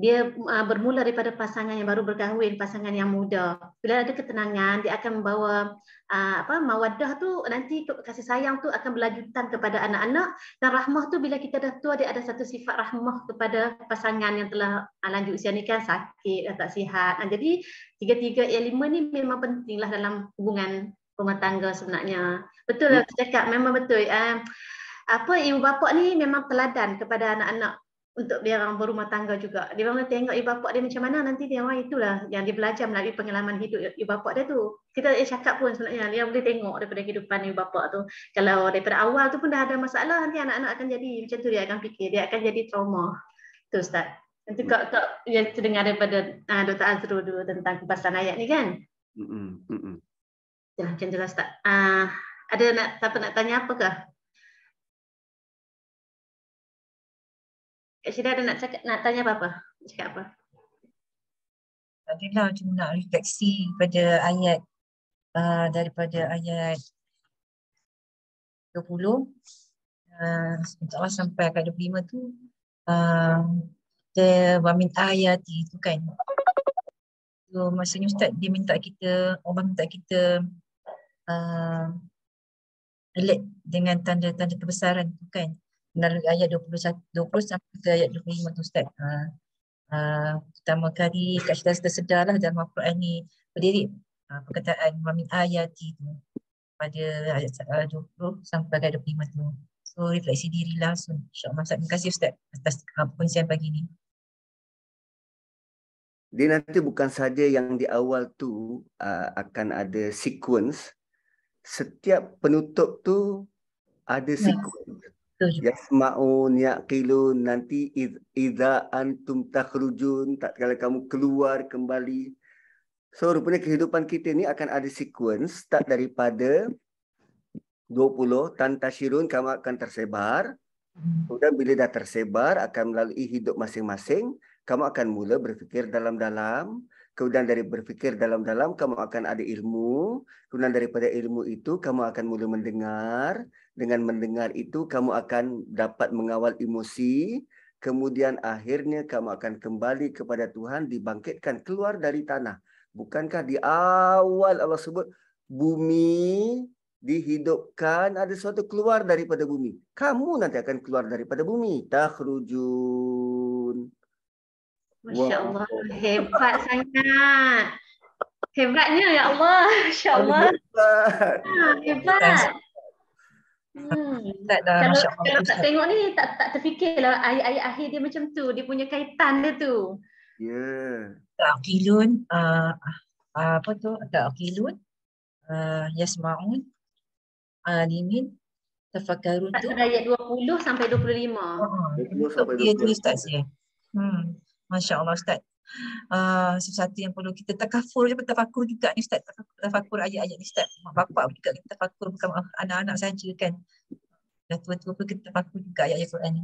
dia uh, bermula daripada pasangan yang baru berkahwin, pasangan yang muda. Bila ada ketenangan, dia akan membawa uh, apa mawaddah tu nanti kasih sayang tu akan berlanjutan kepada anak-anak dan rahmah tu bila kita dah tua dia ada satu sifat rahmah kepada pasangan yang telah uh, lanjut usia ni kan sakit atau tak sihat. Nah, jadi tiga-tiga elemen ni memang pentinglah dalam hubungan rumah tangga sebenarnya. Betul lah hmm. cakap memang betul. Uh, apa ibu bapa ni memang teladan kepada anak-anak untuk dia orang berumah tangga juga. Dia orang tengok ibu bapa dia macam mana nanti dia orang itulah yang dia belajar melalui pengalaman hidup ibu bapa dia tu. Kita tak cakap pun sebenarnya dia boleh tengok daripada kehidupan ibu bapa tu. Kalau daripada awal tu pun dah ada masalah nanti anak-anak akan jadi macam tu dia akan fikir, dia akan jadi trauma. Tu ustaz. Nanti kak kak yang terdengar daripada uh, ah, Dr. Azru dulu tentang kebasan ayat ni kan? Hmm. Hmm. Ya, macam jelas tak. Uh, ah, ada nak siapa nak tanya apakah? Sheila ada nak cakap, nak tanya apa-apa? Cakap apa? Adalah cuma nak refleksi pada ayat uh, daripada ayat 20 uh, lah sampai ayat 25 tu um, uh, kita wamin ayat itu kan so, maksudnya ustaz dia minta kita orang minta kita uh, alert dengan tanda-tanda kebesaran tu kan melalui ayat 20, 20 ke ayat 25 Ustaz. Uh, uh, pertama kali Kak Syedah tersedarlah dalam Al-Quran ni berdiri uh, perkataan Mami Ayati tu pada ayat uh, 20 sampai ayat 25 tu. So refleksi diri langsung. InsyaAllah Ustaz. Terima kasih Ustaz atas uh, perkongsian pagi ni. Dia nanti bukan saja yang di awal tu akan ada sequence. Setiap penutup tu ada ya. sequence. Yes. Yasmaun yaqilun nanti idza antum takhrujun tak kala kamu keluar kembali. So rupanya kehidupan kita ni akan ada sequence start daripada 20 tanta syirun kamu akan tersebar. Hmm. Kemudian bila dah tersebar akan melalui hidup masing-masing, kamu akan mula berfikir dalam-dalam. Kemudian dari berfikir dalam-dalam kamu akan ada ilmu. Kemudian daripada ilmu itu kamu akan mula mendengar dengan mendengar itu kamu akan dapat mengawal emosi kemudian akhirnya kamu akan kembali kepada Tuhan dibangkitkan keluar dari tanah bukankah di awal Allah sebut bumi dihidupkan ada sesuatu keluar daripada bumi kamu nanti akan keluar daripada bumi takhrujun Allah hebat sangat hebatnya ya Allah masyaallah hebat, ah, hebat. Hmm. Tak dah, kalau, kalau tak tengok ni tak tak terfikirlah ayat-ayat akhir dia macam tu. Dia punya kaitan dia tu. Ya. Yeah. Tak kilun uh, ah, ah, ah, apa tu? Tak kilun. Uh, yasmaun alimin tafakkaru tu. Ayat 20 sampai 25. Ha, 20 sampai 25. Ya tu Hmm. Masya-Allah Ustaz. Ah, sesuatu yang perlu kita takafur juga takafur juga ni ustaz takafur ayat-ayat ni ustaz mak bapak juga kita takafur bukan anak-anak saja kan dah tua-tua pun kita takafur juga ayat-ayat Quran ni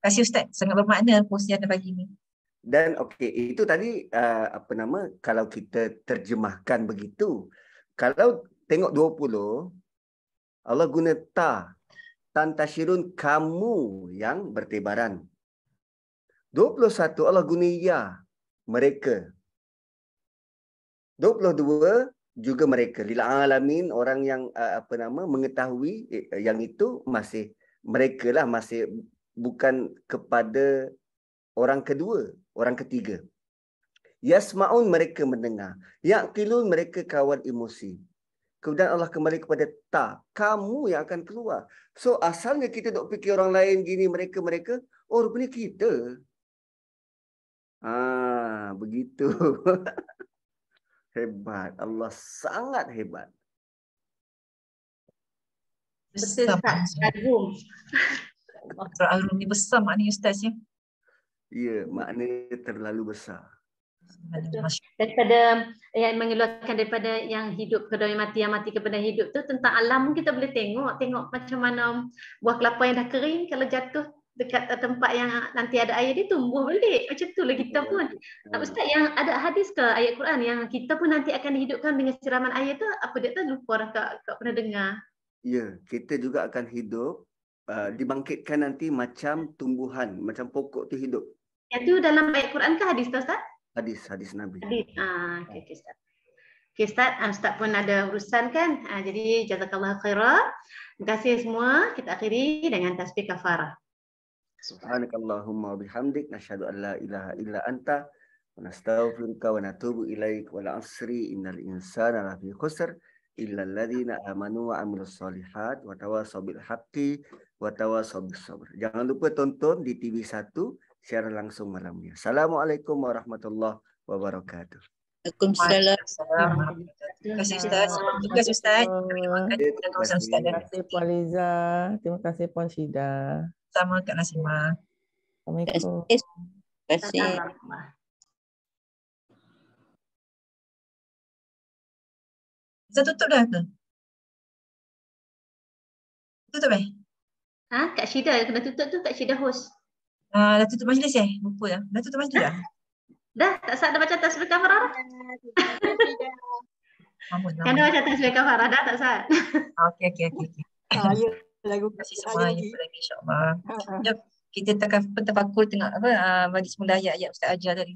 kasih ustaz sangat bermakna kursi anda bagi ni dan okey itu tadi uh, apa nama kalau kita terjemahkan begitu kalau tengok 20 Allah guna ta tantashirun kamu yang bertebaran 21 Allah guna ya mereka. 22 juga mereka. Lil alamin orang yang apa nama mengetahui yang itu masih mereka lah masih bukan kepada orang kedua, orang ketiga. Yasmaun mereka mendengar. Yaqilun mereka kawan emosi. Kemudian Allah kembali kepada ta. Kamu yang akan keluar. So asalnya kita dok fikir orang lain gini mereka-mereka. Oh rupanya kita. Ah, begitu. [laughs] hebat. Allah sangat hebat. Besar tak? Agung. ni besar maknanya Ustaz ya? Ya, maknanya terlalu besar. Daripada yang mengeluarkan daripada yang hidup ke dalam mati, yang mati kepada hidup tu tentang alam kita boleh tengok. Tengok macam mana buah kelapa yang dah kering kalau jatuh dekat tempat yang nanti ada air dia tumbuh balik macam tu itulah kita pun hmm. ustaz yang ada hadis ke ayat Quran yang kita pun nanti akan dihidupkan dengan siraman air tu apa dia tu lupa orang tak, tak pernah dengar ya kita juga akan hidup uh, dibangkitkan nanti macam tumbuhan macam pokok tu hidup yang tu dalam ayat Quran ke hadis tu ustaz hadis hadis nabi hadis ah okey ustaz Okay, Ustaz. Ah, ustaz pun ada urusan kan? Ah, jadi, jazakallah khairah. Terima kasih semua. Kita akhiri dengan tasbih kafarah. سبحانك اللهم وبحمدك نشهد أن لا إله إلا أنت ونستغفرك ونتوب إليك والعصر إن الإنسان لفي خسر إلا الذين آمنوا وعملوا الصالحات وتواصوا بالحق وتواصوا بالصبر Jangan lupa tonton di TV1 siaran langsung malamnya Assalamualaikum warahmatullahi wabarakatuh Assalamualaikum warahmatullahi wabarakatuh Terima kasih Ustaz. Terima kasih Ustaz. Terima kasih Puan Liza. Terima kasih Puan Sida, Sama Kak Nasima. Assalamualaikum. Terima kasih. Saya tutup dah ke? Tutup eh? Ha? Kak Syida kena tutup tu Kak Syida host. Ah, dah tutup majlis eh? Lupa ya. Dah tutup majlis dah? Dah, tak sah dah macam tasbih kamera. Dah, ah, dah, Kan dia macam tersuaikan Farah dah tak Sat? Ah, okey, Okay. okay, okay. [laughs] Ah, ya, lagu kasih semua lagi. lagi insyaAllah. Ah. kita tengah pun terpakul tengok apa uh, bagi semula ayat-ayat Ustaz Ajar tadi.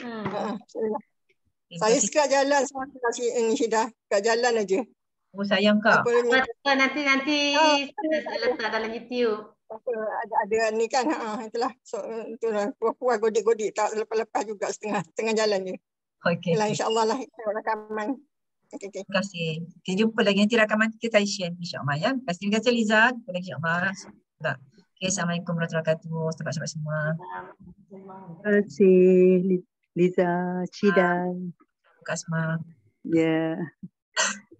Hmm. Saya lah. suka jalan sama kasih eh, ini Syedah. Kat jalan aja. Oh sayang kak. nanti nanti oh. nanti letak dalam YouTube ada ada ni kan ha itulah so itulah puas-puas godik-godik tak lepas-lepas juga setengah tengah jalan je Okey, Lah, InsyaAllah lah itu rakaman. Okay, okay. Terima kasih. Kita okay, jumpa lagi nanti rakaman kita Aisyah. InsyaAllah ya. Terima kasih. kepada Liza. Jumpa lagi InsyaAllah. Tak. Okay, Assalamualaikum warahmatullahi wabarakatuh. Selamat sempat semua. Terima kasih Liza. Cidan. Terima kasih. Ya. Yeah.